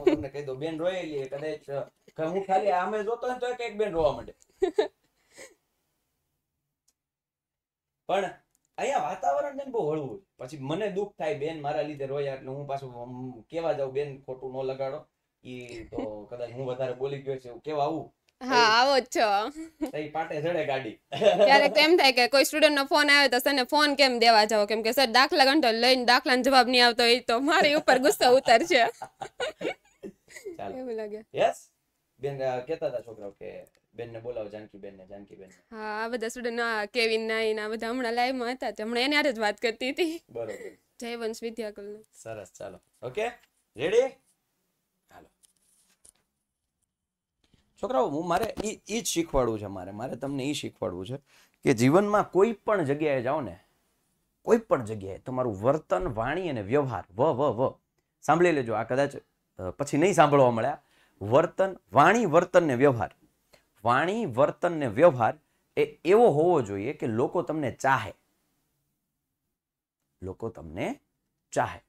તમને કહી દઉં બેન રોઈ લે કદાચ હું ખાલી આમે જોતો ને તો કઈક બેન રોવા માંડે પણ અહીંયા વાતાવરણ છે ને બહુ હળવું પછી મને દુઃખ થાય બેન મારા લીધે રોયા એટલે હું પાછું કેવા જાઉં બેન ખોટું ન લગાડો એ તો કદાચ હું વધારે બોલી ગયો છે કેવા આવું
હા આવો જ છો
તઈ પાટે ચડે ગાડી
ક્યારેક એમ થાય કે કોઈ સ્ટુડન્ટ નો ફોન આવ્યો તો સરને ફોન કેમ દેવા જાવ કેમ કે સર દાખલા ગણતો લઈને દાખલા જવાબ નહીં આવતો એ તો મારી ઉપર ગુસ્સો ઉતરશે એવું લાગે
યસ બેન કેતા હતા છોકરાઓ કે બેન ને બોલાવો જાનકી બેન ને જાનકી બેન હા
આ બધા સ્ટુડન્ટ કેવિન નાઈન આ બધા હમણાં લાઈવ માં હતા હમણાં એની હારે જ વાત કરતી હતી બરોબર જય વંશ વિદ્યાકુલ
સરસ ચાલો ઓકે રેડી છોકરાઓ હું મારે એ એ જ શીખવાડવું છે મારે મારે તમને એ શીખવાડવું છે કે જીવનમાં કોઈ પણ જગ્યાએ જાઓ ને કોઈ પણ જગ્યાએ તમારું વર્તન વાણી અને વ્યવહાર વ વ વ સાંભળી લેજો આ કદાચ પછી નહીં સાંભળવા મળ્યા વર્તન વાણી વર્તન ને વ્યવહાર વાણી વર્તન ને વ્યવહાર એ એવો હોવો જોઈએ કે લોકો તમને ચાહે લોકો તમને ચાહે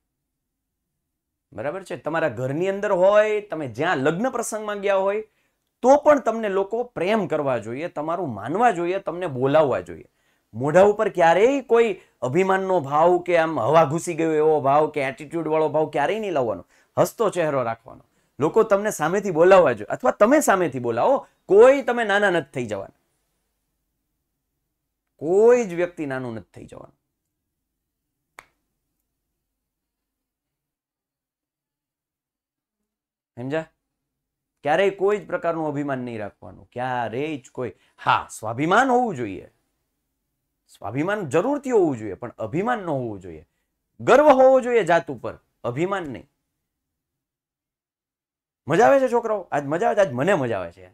બરાબર છે તમારા ઘરની અંદર હોય તમે જ્યાં લગ્ન પ્રસંગમાં ગયા હોય તો પણ તમને લોકો પ્રેમ કરવા જોઈએ તમારું માનવા જોઈએ તમને બોલાવવા જોઈએ મોઢા ઉપર ક્યારેય કોઈ અભિમાનનો ભાવ કે આમ હવા ઘૂસી ગયો એવો ભાવ કે એટીટ્યૂડવાળો ભાવ ક્યારેય નહીં લાવવાનો હસતો ચહેરો રાખવાનો લોકો તમને સામેથી બોલાવવા જોઈએ અથવા તમે સામેથી બોલાવો કોઈ તમે નાના નથી થઈ જવાના કોઈ જ વ્યક્તિ નાનું નથી થઈ જવાનું સમજ્યા ક્યારેય કોઈ જ પ્રકારનું અભિમાન નહીં રાખવાનું ક્યારેય જ કોઈ હા સ્વાભિમાન હોવું જોઈએ સ્વાભિમાન જરૂરથી હોવું જોઈએ પણ અભિમાન ન હોવું જોઈએ ગર્વ હોવો જોઈએ જાત ઉપર અભિમાન નહીં મજા આવે છે છોકરાઓ આજ મજા આવે છે આજ મને મજા આવે છે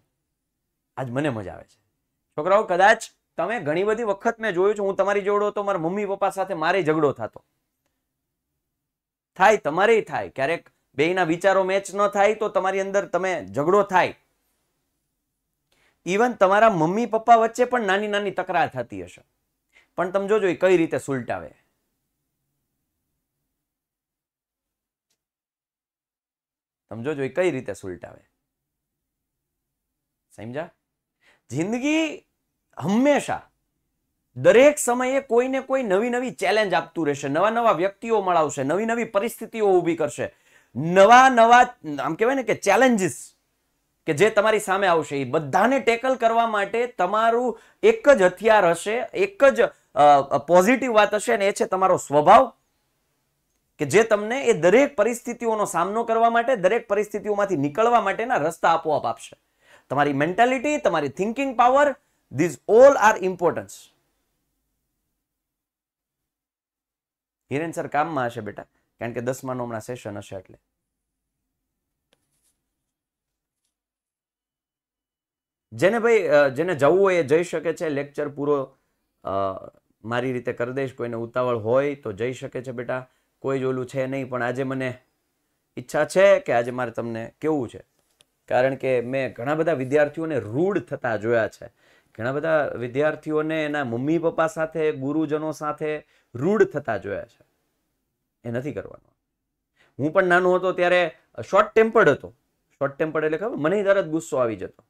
આજ મને મજા આવે છે છોકરાઓ કદાચ તમે ઘણી બધી વખત મેં જોયું છું હું તમારી જોડો તો મારા મમ્મી પપ્પા સાથે મારે ઝઘડો થતો થાય તમારે થાય ક્યારેક બેના વિચારો મેચ ન થાય તો તમારી અંદર તમે ઝઘડો થાય ઇવન તમારા મમ્મી પપ્પા વચ્ચે પણ નાની નાની તકરાર થતી હશે પણ તમે જોજો એ કઈ રીતે સુલટાવે તમે જોજો એ કઈ રીતે સુલટાવે સમજા જિંદગી હંમેશા દરેક સમયે કોઈને કોઈ નવી નવી ચેલેન્જ આપતું રહેશે નવા નવા વ્યક્તિઓ મળાવશે નવી નવી પરિસ્થિતિઓ ઊભી કરશે નવા નવા આમ કહેવાય ને કે ચેલેન્જીસ કે જે તમારી સામે આવશે એ બધાને ટેકલ કરવા માટે તમારું એક જ હથિયાર હશે એક જ પોઝિટિવ વાત હશે અને એ છે તમારો સ્વભાવ કે જે તમને એ દરેક પરિસ્થિતિઓનો સામનો કરવા માટે દરેક પરિસ્થિતિઓમાંથી નીકળવા માટેના રસ્તા આપોઆપ આપશે તમારી મેન્ટાલિટી તમારી thinking power these all are importance Hiren sir કામમાં હશે બેટા કારણ કે દસમાનો હમણાં સેશન હશે એટલે જેને ભાઈ જેને જવું હોય એ જઈ શકે છે લેક્ચર પૂરો મારી રીતે કરી દઈશ કોઈને ઉતાવળ હોય તો જઈ શકે છે બેટા કોઈ જ ઓલું છે નહીં પણ આજે મને ઈચ્છા છે કે આજે મારે તમને કેવું છે કારણ કે મેં ઘણા બધા વિદ્યાર્થીઓને રૂઢ થતા જોયા છે ઘણા બધા વિદ્યાર્થીઓને એના મમ્મી પપ્પા સાથે ગુરુજનો સાથે રૂઢ થતા જોયા છે એ નથી કરવાનો હું પણ નાનો હતો ત્યારે શોર્ટ ટેમ્પર્ડ હતો શોર્ટ ટેમ્પર્ડ એટલે ખબર મને તરત ગુસ્સો આવી જતો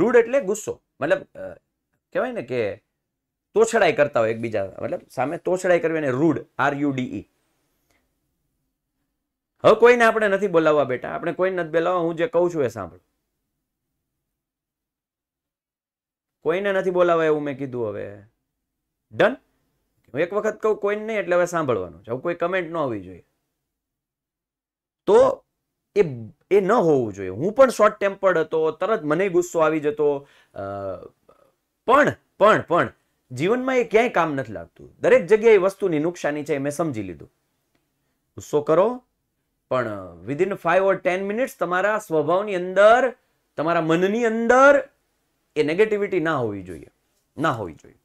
રૂડ એટલે ગુસ્સો મતલબ કહેવાય ને કે તોછડાઈ કરતા હોય એકબીજા મતલબ સામે તોછડાઈ કરવી અને રૂડ આર યુ ડીઈ હવે કોઈને આપણે નથી બોલાવવા બેટા આપણે કોઈને નથી બોલાવવા હું જે કહું છું એ સાંભળો કોઈને નથી બોલાવવા એવું મેં કીધું હવે ડન હું એક વખત કહું કોઈ નહીં એટલે હવે સાંભળવાનું છે કોઈ કમેન્ટ ન હોવી જોઈએ તો એ એ ન હોવું જોઈએ હું પણ શોર્ટ ટેમ્પર્ડ હતો તરત મને ગુસ્સો આવી જતો પણ પણ પણ જીવનમાં એ ક્યાંય કામ નથી લાગતું દરેક જગ્યાએ વસ્તુની નુકસાની છે એ મેં સમજી લીધું ગુસ્સો કરો પણ within five or ten minutes તમારા સ્વભાવની અંદર તમારા મનની અંદર એ નેગેટિવિટી ના હોવી જોઈએ ના હોવી જોઈએ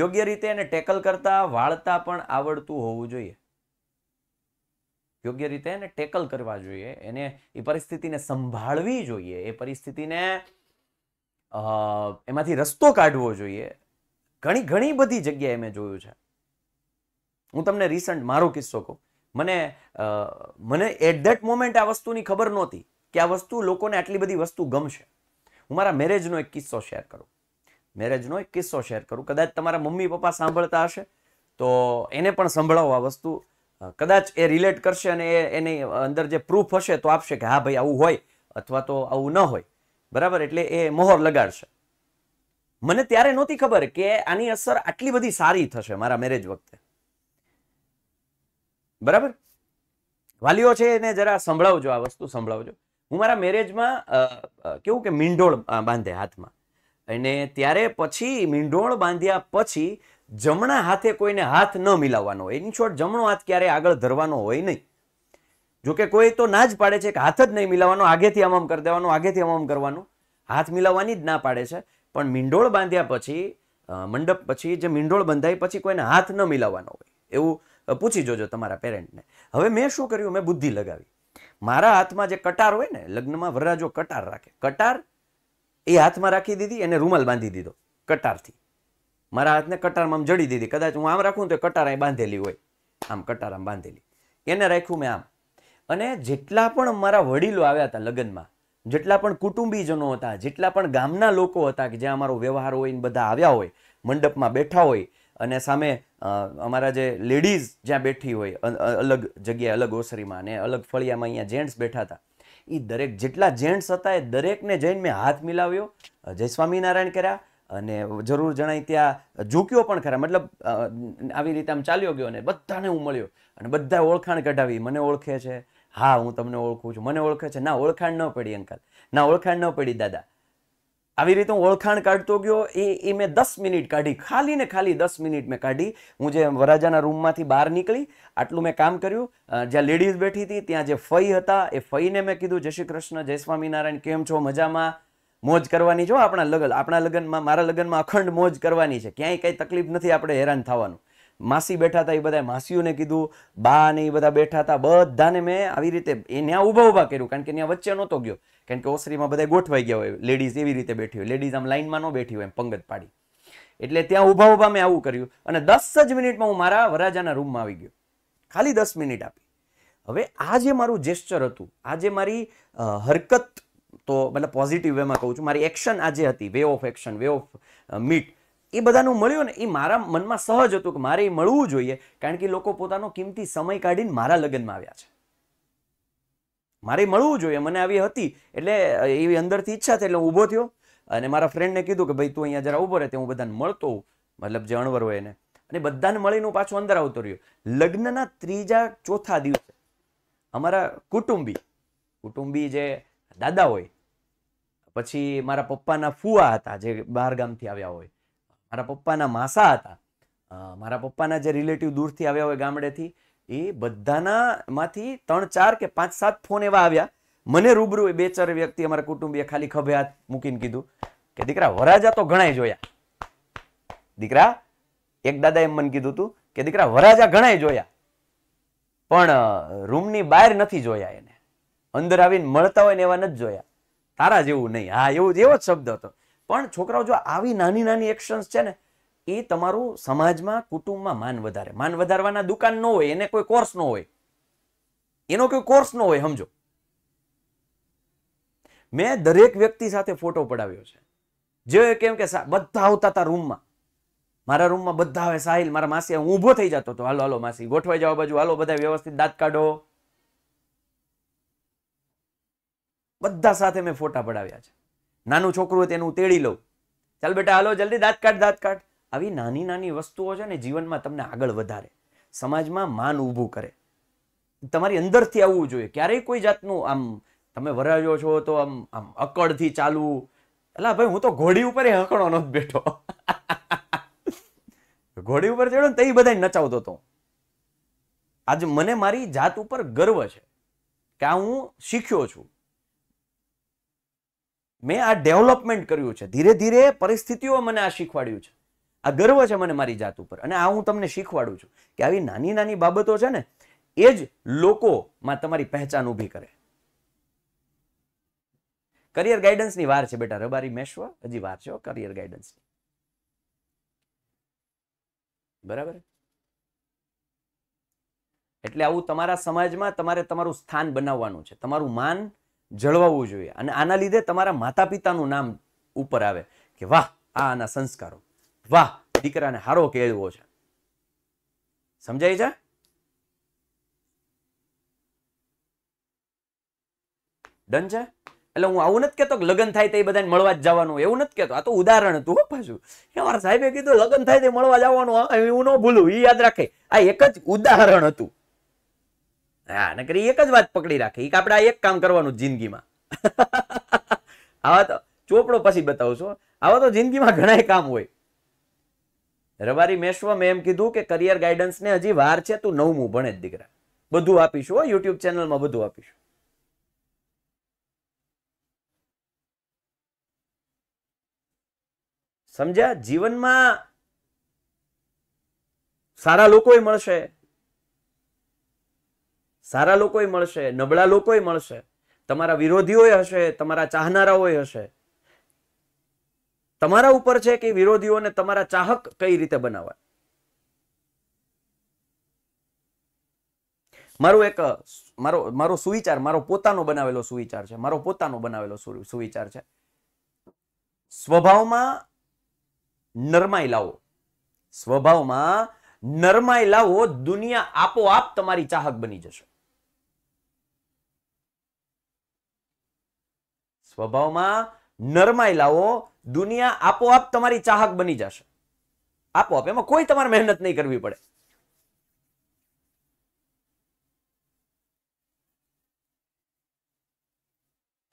યોગ્ય રીતે એને ટેકલ કરતા વાળતા પણ આવડતું હોવું જોઈએ યોગ્ય રીતે એને ટેકલ કરવા જોઈએ એને એ પરિસ્થિતિને સંભાળવી જોઈએ એ પરિસ્થિતિને એમાંથી રસ્તો કાઢવો જોઈએ ઘણી ઘણી બધી જગ્યાએ મેં જોયું છે હું તમને રિસન્ટ મારો કિસ્સો કહું મને મને એટ ધેટ મોમેન્ટ આ વસ્તુની ખબર નહોતી કે આ વસ્તુ લોકોને આટલી બધી વસ્તુ ગમશે હું મારા મેરેજનો એક કિસ્સો શેર કરું મેરેજનો એક કિસ્સો શેર કરું કદાચ તમારા મમ્મી પપ્પા સાંભળતા હશે તો એને પણ સંભળાવો આ વસ્તુ કદાચ એ રિલેટ કરશે અને એની અંદર જે પ્રૂફ હશે તો આપશે કે હા ભાઈ આવું હોય અથવા તો આવું ન હોય બરાબર એટલે એ મોહર લગાડશે મને ત્યારે નહોતી ખબર કે આની અસર આટલી બધી સારી થશે મારા મેરેજ વખતે બરાબર વાલીઓ છે એને જરા સંભળાવજો આ વસ્તુ સંભળાવજો હું મારા મેરેજમાં કેવું કે મીંઢોળ બાંધે હાથમાં અને ત્યારે પછી મીંઢોળ બાંધ્યા પછી જમણા હાથે કોઈને હાથ ન મિલાવવાનો હોય ઇન શોર્ટ જમણો હાથ ક્યારે આગળ ધરવાનો હોય નહીં જોકે કોઈ તો ના જ પાડે છે કે હાથ જ નહીં મિલાવવાનો આગેથી આમ કરી દેવાનો આગેથી આમ કરવાનું હાથ મિલાવવાની જ ના પાડે છે પણ મીંઢોળ બાંધ્યા પછી મંડપ પછી જે મીંઢોળ બંધાય પછી કોઈને હાથ ન મિલાવવાનો હોય એવું પૂછી જોજો તમારા પેરેન્ટને હવે મેં શું કર્યું મેં બુદ્ધિ લગાવી મારા હાથમાં જે કટાર હોય ને લગ્નમાં વરરાજો કટાર રાખે કટાર એ હાથમાં રાખી દીધી એને રૂમાલ બાંધી દીધો કટારથી મારા હાથને કટારમાં આમ જડી દીધી કદાચ હું આમ રાખું તો કટાર અહીં બાંધેલી હોય આમ કટાર આમ બાંધેલી એને રાખ્યું મેં આમ અને જેટલા પણ મારા વડીલો આવ્યા હતા લગ્નમાં જેટલા પણ કુટુંબીજનો હતા જેટલા પણ ગામના લોકો હતા કે જ્યાં અમારો વ્યવહાર હોય ને બધા આવ્યા હોય મંડપમાં બેઠા હોય અને સામે અમારા જે લેડીઝ જ્યાં બેઠી હોય અલગ જગ્યાએ અલગ ઓસરીમાં અને અલગ ફળિયામાં અહીંયા જેન્ટ્સ બેઠા હતા એ દરેક જેટલા જેન્ટ્સ હતા એ દરેકને જઈને મેં હાથ મિલાવ્યો જય સ્વામિનારાયણ કર્યા અને જરૂર જણાય ત્યાં ઝૂક્યો પણ ખરા મતલબ આવી રીતે આમ ચાલ્યો ગયો અને બધાને હું મળ્યો અને બધા ઓળખાણ કઢાવી મને ઓળખે છે હા હું તમને ઓળખું છું મને ઓળખે છે ના ઓળખાણ ન પડી અંકલ ના ઓળખાણ ન પડી દાદા આવી રીતે હું ઓળખાણ કાઢતો ગયો એ એ મેં દસ મિનિટ કાઢી ખાલી ને ખાલી દસ મિનિટ મેં કાઢી હું જે વરાજાના રૂમમાંથી બહાર નીકળી આટલું મેં કામ કર્યું જ્યાં લેડીઝ બેઠી હતી ત્યાં જે ફઈ હતા એ ફઈને મેં કીધું જય શ્રી કૃષ્ણ જય સ્વામિનારાયણ કેમ છો મજામાં મોજ કરવાની છો આપણા લગન આપણા લગ્નમાં મારા લગ્નમાં અખંડ મોજ કરવાની છે ક્યાંય કંઈ તકલીફ નથી આપણે હેરાન થવાનું માસી બેઠા હતા એ બધા માસીઓને કીધું બા ને એ બધા બેઠા હતા બધાને મેં આવી રીતે એ ત્યાં ઉભા ઉભા કર્યું કારણ કે ત્યાં વચ્ચે નહોતો ગયો કારણ કે ઓસરીમાં બધા ગોઠવાઈ ગયા હોય લેડીઝ એવી રીતે બેઠી હોય લેડીઝ આમ લાઇનમાં ન બેઠી હોય એમ પંગત પાડી એટલે ત્યાં ઊભા ઊભા મેં આવું કર્યું અને દસ જ મિનિટમાં હું મારા વરાજાના રૂમમાં આવી ગયો ખાલી દસ મિનિટ આપી હવે આ જે મારું જેસ્ચર હતું આ જે મારી હરકત તો મતલબ પોઝિટિવ વેમાં કહું છું મારી એક્શન આજે હતી way of action way of meet એ બધાનું મળ્યું ને એ મારા મનમાં સહજ હતું કે મારે એ મળવું જોઈએ કારણ કે લોકો પોતાનો કિંમતી સમય કાઢીને મારા લગ્નમાં આવ્યા છે મારે મળવું જોઈએ મને આવી હતી એટલે એવી અંદરથી ઈચ્છા થઈ એટલે ઊભો થયો અને મારા ફ્રેન્ડને કીધું કે ભાઈ તું અહીંયા જરા ઊભો રહે તે હું બધાને મળતો મતલબ જે અણવર હોય એને અને બધાને મળીને હું પાછું અંદર આવતો રહ્યો લગ્નના ત્રીજા ચોથા દિવસે અમારા કુટુંબી કુટુંબી જે દાદા હોય પછી મારા પપ્પાના ફુવા હતા જે બહાર ગામથી આવ્યા હોય મારા પપ્પાના માસા હતા મારા પપ્પાના જે રિલેટિવ દૂરથી આવ્યા હોય ગામડેથી એ બધાના માંથી ત્રણ ચાર કે પાંચ સાત ફોન એવા આવ્યા મને રૂબરૂ બે ચાર વ્યક્તિ અમારા કુટુંબીએ ખાલી ખભે હાથ મૂકીને કીધું કે દીકરા વરાજા તો ઘણાય જોયા દીકરા એક દાદા એમ મને કીધું હતું કે દીકરા વરાજા ઘણાય જોયા પણ રૂમની બહાર નથી જોયા એને અંદર આવીને મળતા હોય ને એવા નથી જોયા તારા જેવું નહીં હા એવું એવો જ શબ્દ હતો પણ છોકરાઓ જો આવી નાની નાની એક્શન્સ છે ને એ તમારું સમાજમાં કુટુંબમાં માન વધારે માન વધારવાના દુકાન ન હોય એને કોઈ કોર્સ ન હોય એનો કોઈ કોર્સ ન હોય સમજો મેં દરેક વ્યક્તિ સાથે ફોટો પડાવ્યો છે જે કેમ કે બધા આવતા હતા રૂમમાં મારા રૂમમાં બધા આવે સાહિલ મારા માસી હું ઊભો થઈ જતો હતો હાલો હાલો માસી ગોઠવાઈ જવા બાજુ હાલો બધા વ્યવસ્થિત દાંત કાઢો બધા સાથે મેં ફોટા પડાવ્યા છે નાનું છોકરું તેનું તેડી લઉં ચાલ બેટા હાલો જલ્દી દાંત કાઢ દાંત કાઢ આવી નાની નાની વસ્તુઓ છે ને જીવનમાં તમને આગળ વધારે સમાજમાં માન ઊભું કરે તમારી અંદરથી આવવું જોઈએ ક્યારેય કોઈ જાતનું આમ તમે વરાજો છો તો આમ આમ અકડથી ચાલવું એટલે ભાઈ હું તો ઘોડી ઉપર હકડો નહોતો બેઠો ઘોડી ઉપર ચડ્યો ને તે બધા નચાવતો હતો આજ મને મારી જાત ઉપર ગર્વ છે કે આ હું શીખ્યો છું મેં આ ડેવલપમેન્ટ કર્યું છે ધીરે ધીરે પરિસ્થિતિઓ મને આ શીખવાડ્યું છે આ ગર્વ છે મને મારી જાત ઉપર અને આ હું તમને શીખવાડું છું કે આવી નાની નાની બાબતો છે ને એ જ લોકોમાં તમારી પહેચાન ઊભી કરે કરિયર ગાઈડન્સની વાર છે બેટા રબારી મેશ્વ હજી વાર છે કરિયર ગાઈડન્સની બરાબર એટલે આવું તમારા સમાજમાં તમારે તમારું સ્થાન બનાવવાનું છે તમારું માન જળવાવું જોઈએ અને આના લીધે તમારા માતા પિતાનું નામ ઉપર આવે કે વાહ આ આના સંસ્કારો વાહ દીકરાને હારો કેળવો છે સમજાય છે ડન છે એટલે હું આવું નથી કેતો લગ્ન થાય તે બધાને મળવા જ જવાનું એવું નથી કેતો આ તો ઉદાહરણ હતું પાછું કે મારા સાહેબે કીધું લગ્ન થાય તે મળવા જવાનું હું ન ભૂલું એ યાદ રાખે આ એક જ ઉદાહરણ હતું હા નકર એક જ વાત પકડી રાખે એક આપણે એક કામ કરવાનું જિંદગીમાં આવા તો ચોપડો પછી બતાવશો આવા તો જિંદગીમાં ઘણા કામ હોય રબારી મેશ્વમ એમ કીધું કે કરિયર ગાઈડન્સ ને હજી વાર છે તું નવમું ભણે જ દીકરા બધું આપીશું હો યુટ્યુબ ચેનલમાં બધું આપીશું સમજ્યા જીવનમાં સારા લોકોય મળશે સારા લોકોય મળશે નબળા લોકોય મળશે તમારા વિરોધીઓય હશે તમારા ચાહનારાઓય હશે તમારા ઉપર છે કે વિરોધીઓને તમારા ચાહક કઈ રીતે બનાવાય મારો એક મારો મારો સુવિચાર મારો પોતાનો બનાવેલો સુવિચાર છે મારો પોતાનો બનાવેલો સુવિચાર છે સ્વભાવમાં નરમાઈ લાવો સ્વભાવમાં નરમાઈ લાવો દુનિયા આપોઆપ તમારી ચાહક બની જશે સ્વભાવમાં નરમાઈ લાવો દુનિયા આપોઆપ તમારી ચાહક બની જશે આપોઆપ એમાં કોઈ તમારે મહેનત નહીં કરવી પડે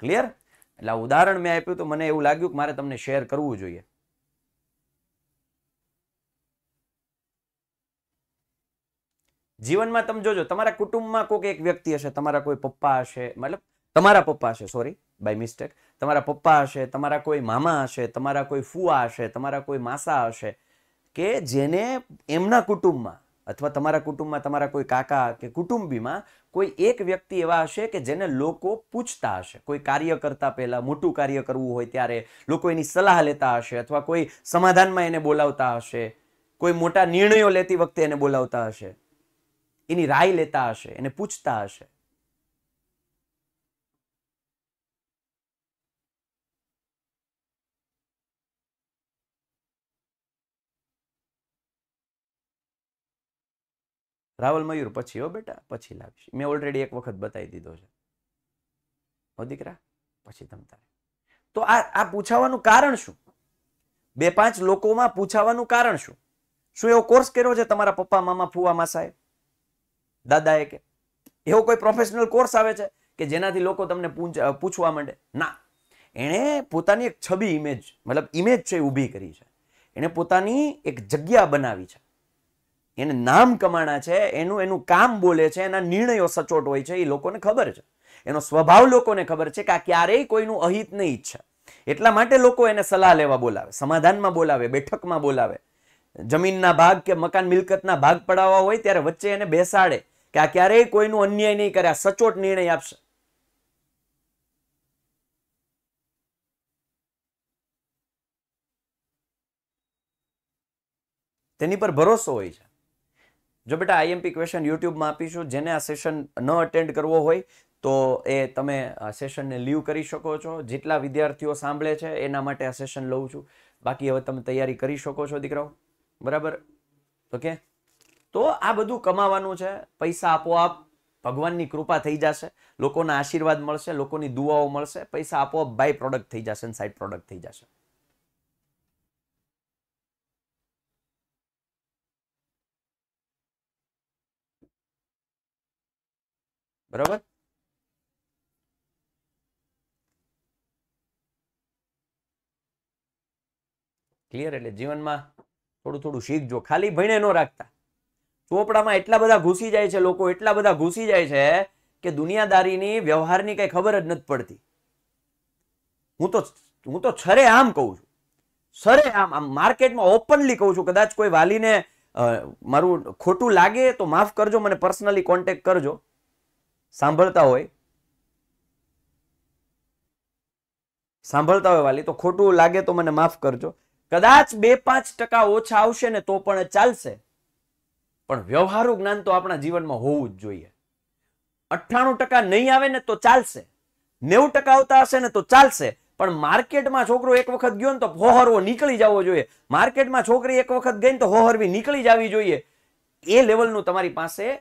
ક્લિયર એટલે ઉદાહરણ મેં આપ્યું તો મને એવું લાગ્યું કે મારે તમને શેર કરવું જોઈએ જીવનમાં તમે જોજો તમારા કુટુંબમાં કોઈક એક વ્યક્તિ હશે તમારા કોઈ પપ્પા હશે મતલબ તમારા પપ્પા હશે સોરી બાય મિસ્ટેક તમારા પપ્પા હશે તમારા કોઈ મામા હશે તમારા કોઈ ફુવા હશે તમારા કોઈ માસા હશે કે જેને એમના કુટુંબમાં અથવા તમારા કુટુંબમાં તમારા કોઈ કાકા કે કુટુંબીમાં કોઈ એક વ્યક્તિ એવા હશે કે જેને લોકો પૂછતા હશે કોઈ કાર્ય કરતા પહેલા મોટું કાર્ય કરવું હોય ત્યારે લોકો એની સલાહ લેતા હશે અથવા કોઈ સમાધાનમાં એને બોલાવતા હશે કોઈ મોટા નિર્ણયો લેતી વખતે એને બોલાવતા હશે એની રાય લેતા હશે એને પૂછતા હશે રાવલ મયુર પછી હો બેટા પછી લાવીશ મેં ઓલરેડી એક વખત બતાવી દીધો છે હો દીકરા પછી તમ તો આ આ પૂછાવાનું કારણ શું બે પાંચ લોકોમાં પૂછાવાનું કારણ શું શું એવો કોર્સ કર્યો છે તમારા પપ્પા મામા ફુવા માસાએ દાદાએ કે એવો કોઈ પ્રોફેશનલ કોર્સ આવે છે કે જેનાથી લોકો તમને પૂછવા માંડે ના એણે પોતાની એક છબી ઇમેજ મતલબ ઇમેજ છે ઊભી કરી છે એણે પોતાની એક જગ્યા બનાવી છે એને નામ કમાણા છે એનું એનું કામ બોલે છે એના નિર્ણયો સચોટ હોય છે એ લોકોને ખબર છે એનો સ્વભાવ લોકોને ખબર છે કે આ ક્યારેય કોઈનું અહિત નહીં ઈચ્છે એટલા માટે લોકો એને સલાહ લેવા બોલાવે સમાધાનમાં બોલાવે બેઠકમાં બોલાવે જમીનના ભાગ કે મકાન મિલકતના ભાગ પડાવવા હોય ત્યારે વચ્ચે એને બેસાડે કે આ ક્યારેય કોઈનું અન્યાય નહીં કરે આ સચોટ નિર્ણય આપશે તેની પર ભરોસો હોય છે જો બેટા આઈએમપી ક્વેશ્ચન યુટ્યુબમાં આપીશું જેને આ સેશન ન અટેન્ડ કરવો હોય તો એ તમે સેશનને લીવ કરી શકો છો જેટલા વિદ્યાર્થીઓ સાંભળે છે એના માટે આ સેશન લઉં છું બાકી હવે તમે તૈયારી કરી શકો છો દીકરાઓ બરાબર ઓકે તો આ બધું કમાવાનું છે પૈસા આપોઆપ ભગવાનની કૃપા થઈ જશે લોકોના આશીર્વાદ મળશે લોકોની દુઆઓ મળશે પૈસા આપોઆપ બાય પ્રોડક્ટ થઈ જશે સાઈડ પ્રોડક્ટ થઈ જશે બરાબર ક્લિયર એટલે જીવનમાં થોડું થોડું શીખજો ખાલી ભણે ન રાખતા ચોપડામાં એટલા બધા ઘૂસી જાય છે લોકો એટલા બધા ઘૂસી જાય છે કે દુનિયાદારીની વ્યવહારની કઈ ખબર જ નથી પડતી હું તો હું તો છરે આમ કહું છું સરે આમ આમ માર્કેટમાં ઓપનલી કહું છું કદાચ કોઈ વાલીને મારું ખોટું લાગે તો માફ કરજો મને પર્સનલી કોન્ટેક્ટ કરજો સાંભળતા હોય સાંભળતા હોય વાલી તો ખોટું લાગે તો મને માફ કરજો કદાચ બે પાંચ ટકા ઓછા આવશે ને તો પણ ચાલશે પણ વ્યવહારુ જ્ઞાન તો આપણા જીવનમાં હોવું જ જોઈએ અઠ્ઠાણું ટકા નહીં આવે ને તો ચાલશે નેવું ટકા આવતા હશે ને તો ચાલશે પણ માર્કેટમાં છોકરો એક વખત ગયો ને તો હોહરવો નીકળી જવો જોઈએ માર્કેટમાં છોકરી એક વખત ગઈ ને તો હોહરવી નીકળી જવી જોઈએ એ લેવલનું તમારી પાસે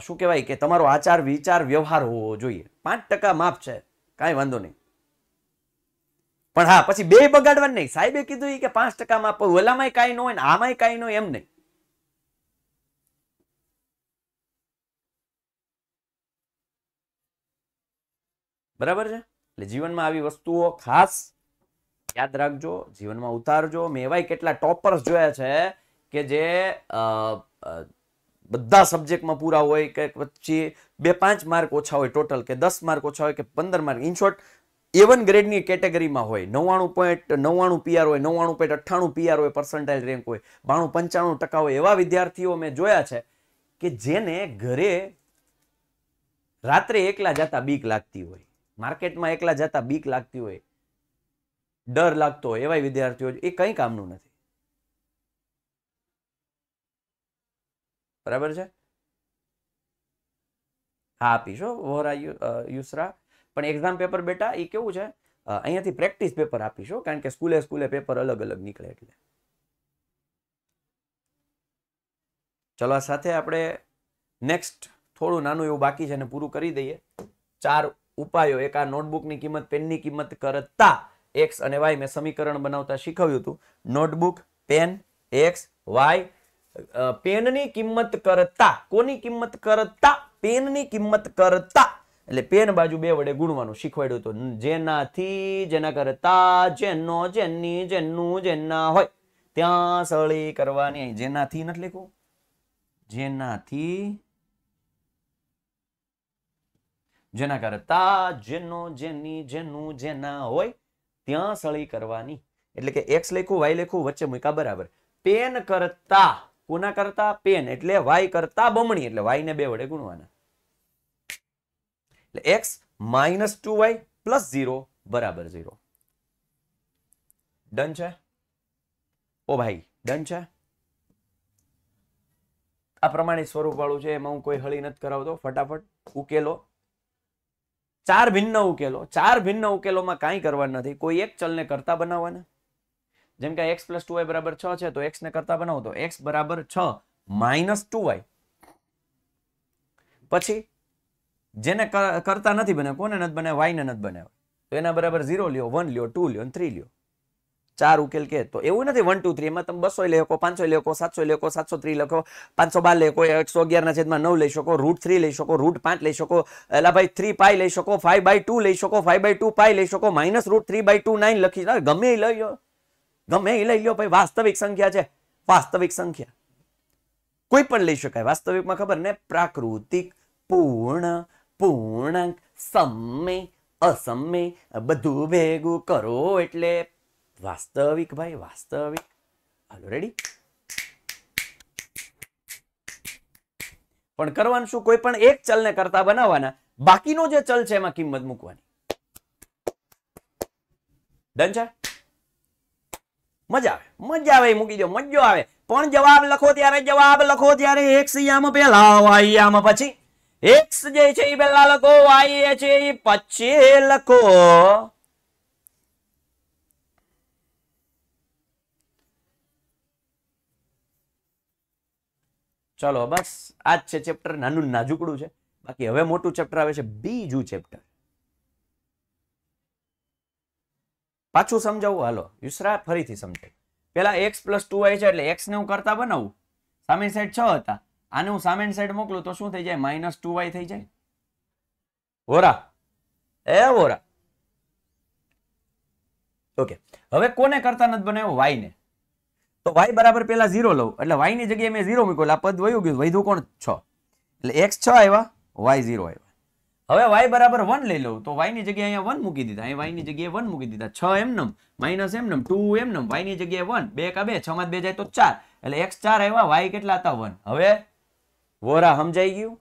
શું કહેવાય કે તમારો આચાર વિચાર વ્યવહાર હોવો જોઈએ પાંચ ટકા માપ છે કાંઈ વાંધો નહીં પણ હા પછી બે બગાડવાનું નહીં સાહેબે કીધું કે પાંચ ટકા માપ ઓલામાંય કાંઈ ન હોય ને આમાંય કાંઈ ન હોય એમ નહીં બરાબર છે એટલે જીવનમાં આવી વસ્તુઓ ખાસ યાદ રાખજો જીવનમાં ઉતારજો મેં એવાય કેટલા ટોપર્સ જોયા છે કે જે બધા સબ્જેક્ટમાં પૂરા હોય કે પછી બે પાંચ માર્ક ઓછા હોય ટોટલ કે દસ માર્ક ઓછા હોય કે પંદર માર્ક ઇન એવન ગ્રેડની કેટેગરીમાં હોય નવ્વાણું પોઈન્ટ નવ્વાણું પીઆર હોય નવ્વાણું પોઈન્ટ અઠ્ઠાણું પીઆર હોય પર્સન્ટાઇલ રેન્ક હોય બાણું પંચાણું ટકા હોય એવા વિદ્યાર્થીઓ મેં જોયા છે કે જેને ઘરે રાત્રે એકલા જતા બીક લાગતી હોય માર્કેટમાં એકલા જતા બીક લાગતી હોય ડર લાગતો હોય એવા વિદ્યાર્થીઓ એ કંઈ કામનું નથી બરાબર છે હા આપીશો વોરા યુસરા પણ એક્ઝામ પેપર બેટા એ કેવું છે અહીંયાથી પ્રેક્ટિસ પેપર આપીશો કારણ કે સ્કૂલે સ્કૂલે પેપર અલગ અલગ નીકળે એટલે ચલો સાથે આપણે નેક્સ્ટ થોડું નાનું એવું બાકી છે ને પૂરું કરી દઈએ ચાર ઉપાયો એક આ નોટબુકની કિંમત પેનની કિંમત કરતા એક્સ અને વાય મેં સમીકરણ બનાવતા શીખવ્યું હતું નોટબુક પેન એક્સ વાય પેનની કિંમત કરતા કોની કિંમત કરતા પેનની કિંમત કરતા એટલે પેન બાજુ બે વડે ગુણવાનું શીખવાડ્યું હતું જેનાથી જેના કરતા જેનો જેની જેનું જેના હોય ત્યાં સળી કરવાની જેનાથી નથી લખવું જેનાથી જેના કરતા જેનો જેની જેનું જેના હોય ત્યાં સળી કરવાની એટલે કે એક્સ લેખું વાય લેખું વચ્ચે મૂકા બરાબર પેન કરતા કોના કરતા પેન એટલે વાય કરતા બમણી એટલે વાય ને બે વડે ગુણવાના x minus two y plus zero બરાબર ઝીરો ડન છે ઓ ભાઈ ડન છે આ પ્રમાણે સ્વરૂપ વાળું છે એમાં હું કોઈ હળી નથી કરાવતો ફટાફટ ઉકેલો ચાર ભિન્ન ઉકેલો ચાર ભિન્ન ઉકેલોમાં કાંઈ કરવા નથી કોઈ એક ચલને કરતા બનાવવાના જેમ કે એક્સ પ્લસ ટુ વાય બરાબર છ છે તો એક્સ ને કરતા બનાવો તો એક્સ બરાબર છ માઇનસ ટુ વાય પછી જેને કરતા નથી બને કોને નથી બને વાયને નથી બનાવે તો એના બરાબર ઝીરો લ્યો વન લ્યો ટુ લ્યો થ્રી લ્યો ચાર ઉકેલ કે તો એવું નથી વન ટુ થ્રી એમાં તમે બસો લઈ શકો પાંચસો લઈ શકો સાતસો લઈ સાતસો ત્રી લખો પાંચસો બાર લઈ શકો એકસો અગિયારના છેદમાં નવ લઈ શકો રૂટ થ્રી લઈ શકો રૂટ પાંચ લઈ શકો એલા ભાઈ થ્રી પાઈ લઈ શકો ફાઈવ બાય ટુ લઈ શકો ફાઈવ બાય ટુ પાય લઈ શકો minus root three by two nine લખી ગમે લઈ લો ગમે એ લઈ લો ભાઈ વાસ્તવિક સંખ્યા છે વાસ્તવિક સંખ્યા કોઈ પણ લઈ શકાય વાસ્તવિકમાં ખબર ને પ્રાકૃતિક પૂર્ણ પૂર્ણાંક સમય અસમય બધું ભેગું કરો એટલે વાસ્તવિક ભાઈ વાસ્તવિક હાલો રેડી પણ કરવાનું શું કોઈ પણ એક ચલને કરતા બનાવવાના બાકીનો જે ચલ છે એમાં કિંમત મૂકવાની ડન છે મજા આવે મજા આવે મૂકી દો મજો આવે પણ જવાબ લખો ત્યારે જવાબ લખો ત્યારે એક યામ પહેલા વાય યામ પછી એક્સ જે છે એ પહેલા લખો વાય છે એ પછી લખો ચલો બસ આજ છે ચેપ્ટર નાનું નાજુકડું છે બાકી હવે મોટું ચેપ્ટર આવે છે બીજું ચેપ્ટર પાછું સમજાવું હાલો યુસરા ફરીથી સમજાવું પેલા એક્સ પ્લસ ટુ વાય છે એટલે એક્સને હું કરતા બનાવું સામેની સાઈડ છ હતા આને હું સામેની સાઈડ મોકલું તો શું થઈ જાય માઇનસ ટુ વાય થઈ જાય વોરા એ વોરા ઓકે હવે કોને કરતા નથી બનાવ્યો વાય ને તો વાય બરાબર પેલા ઝીરો લઉં એટલે વાયની જગ્યાએ મેં ઝીરો મૂક્યો એટલે આ પદ વયું ગયું વૈધું કોણ છ એટલે એક્સ છ આવ્યા વાય ઝીરો આવ્યા હવે વાય બરાબર વન લઈ લઉં તો વાયની જગ્યાએ અહીંયા વન મૂકી દીધા અહીં વાયની જગ્યાએ વન મૂકી દીધા છ એમનમ માઇનસ એમનમ ટુ એમનમ વાયની જગ્યાએ વન બે કા બે છમાં બે જાય તો ચાર એટલે એક્સ ચાર આવ્યા વાય કેટલા હતા વન હવે વોરા સમજાઈ ગયું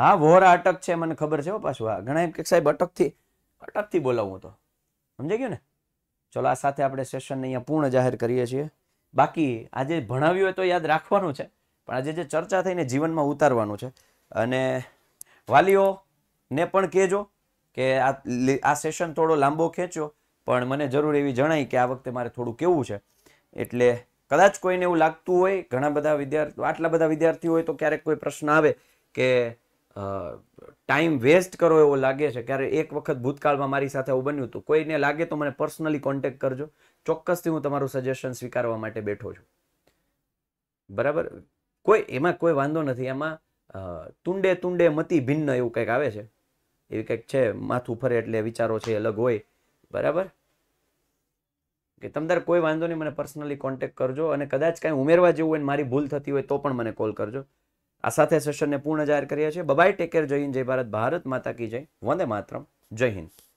હા વોરા અટક છે મને ખબર છે પાછું હા ઘણા એમ કે સાહેબ અટકથી અટકથી બોલાવું તો સમજાઈ ગયું ને ચલો આ સાથે આપણે સેશન અહીંયા પૂર્ણ જાહેર કરીએ છીએ બાકી આજે ભણાવ્યું હોય તો યાદ રાખવાનું છે પણ આજે જે ચર્ચા થઈને જીવનમાં ઉતારવાનું છે અને વાલીઓને પણ કહેજો કે આ સેશન થોડો લાંબો ખેંચ્યો પણ મને જરૂર એવી જણાય કે આ વખતે મારે થોડું કેવું છે એટલે કદાચ કોઈને એવું લાગતું હોય ઘણા બધા વિદ્યાર્થી આટલા બધા વિદ્યાર્થીઓ હોય તો ક્યારેક કોઈ પ્રશ્ન આવે કે ટાઈમ વેસ્ટ કરો એવો લાગે છે ક્યારે એક વખત ભૂતકાળમાં મારી સાથે આવું બન્યું હતું કોઈને લાગે તો મને પર્સનલી કોન્ટેક કરજો ચોક્કસથી હું તમારું સજેશન સ્વીકારવા માટે બેઠો છું બરાબર કોઈ એમાં કોઈ વાંધો નથી એમાં તુંડે તુંડે મતિ ભિન્ન એવું કંઈક આવે છે એવી કંઈક છે માથું ફરે એટલે વિચારો છે અલગ હોય બરાબર કે તમદાર કોઈ વાંધો નહીં મને પર્સનલી કોન્ટેક કરજો અને કદાચ કાંઈ ઉમેરવા જેવું હોય મારી ભૂલ થતી હોય તો પણ મને કોલ કરજો આ સાથે સેશનને પૂર્ણ જાહેર કરીએ છીએ બબાય ટેક કેર જય હિન્દ જય ભારત ભારત માતા કી જય વંદે માત્રમ જય હિન્દ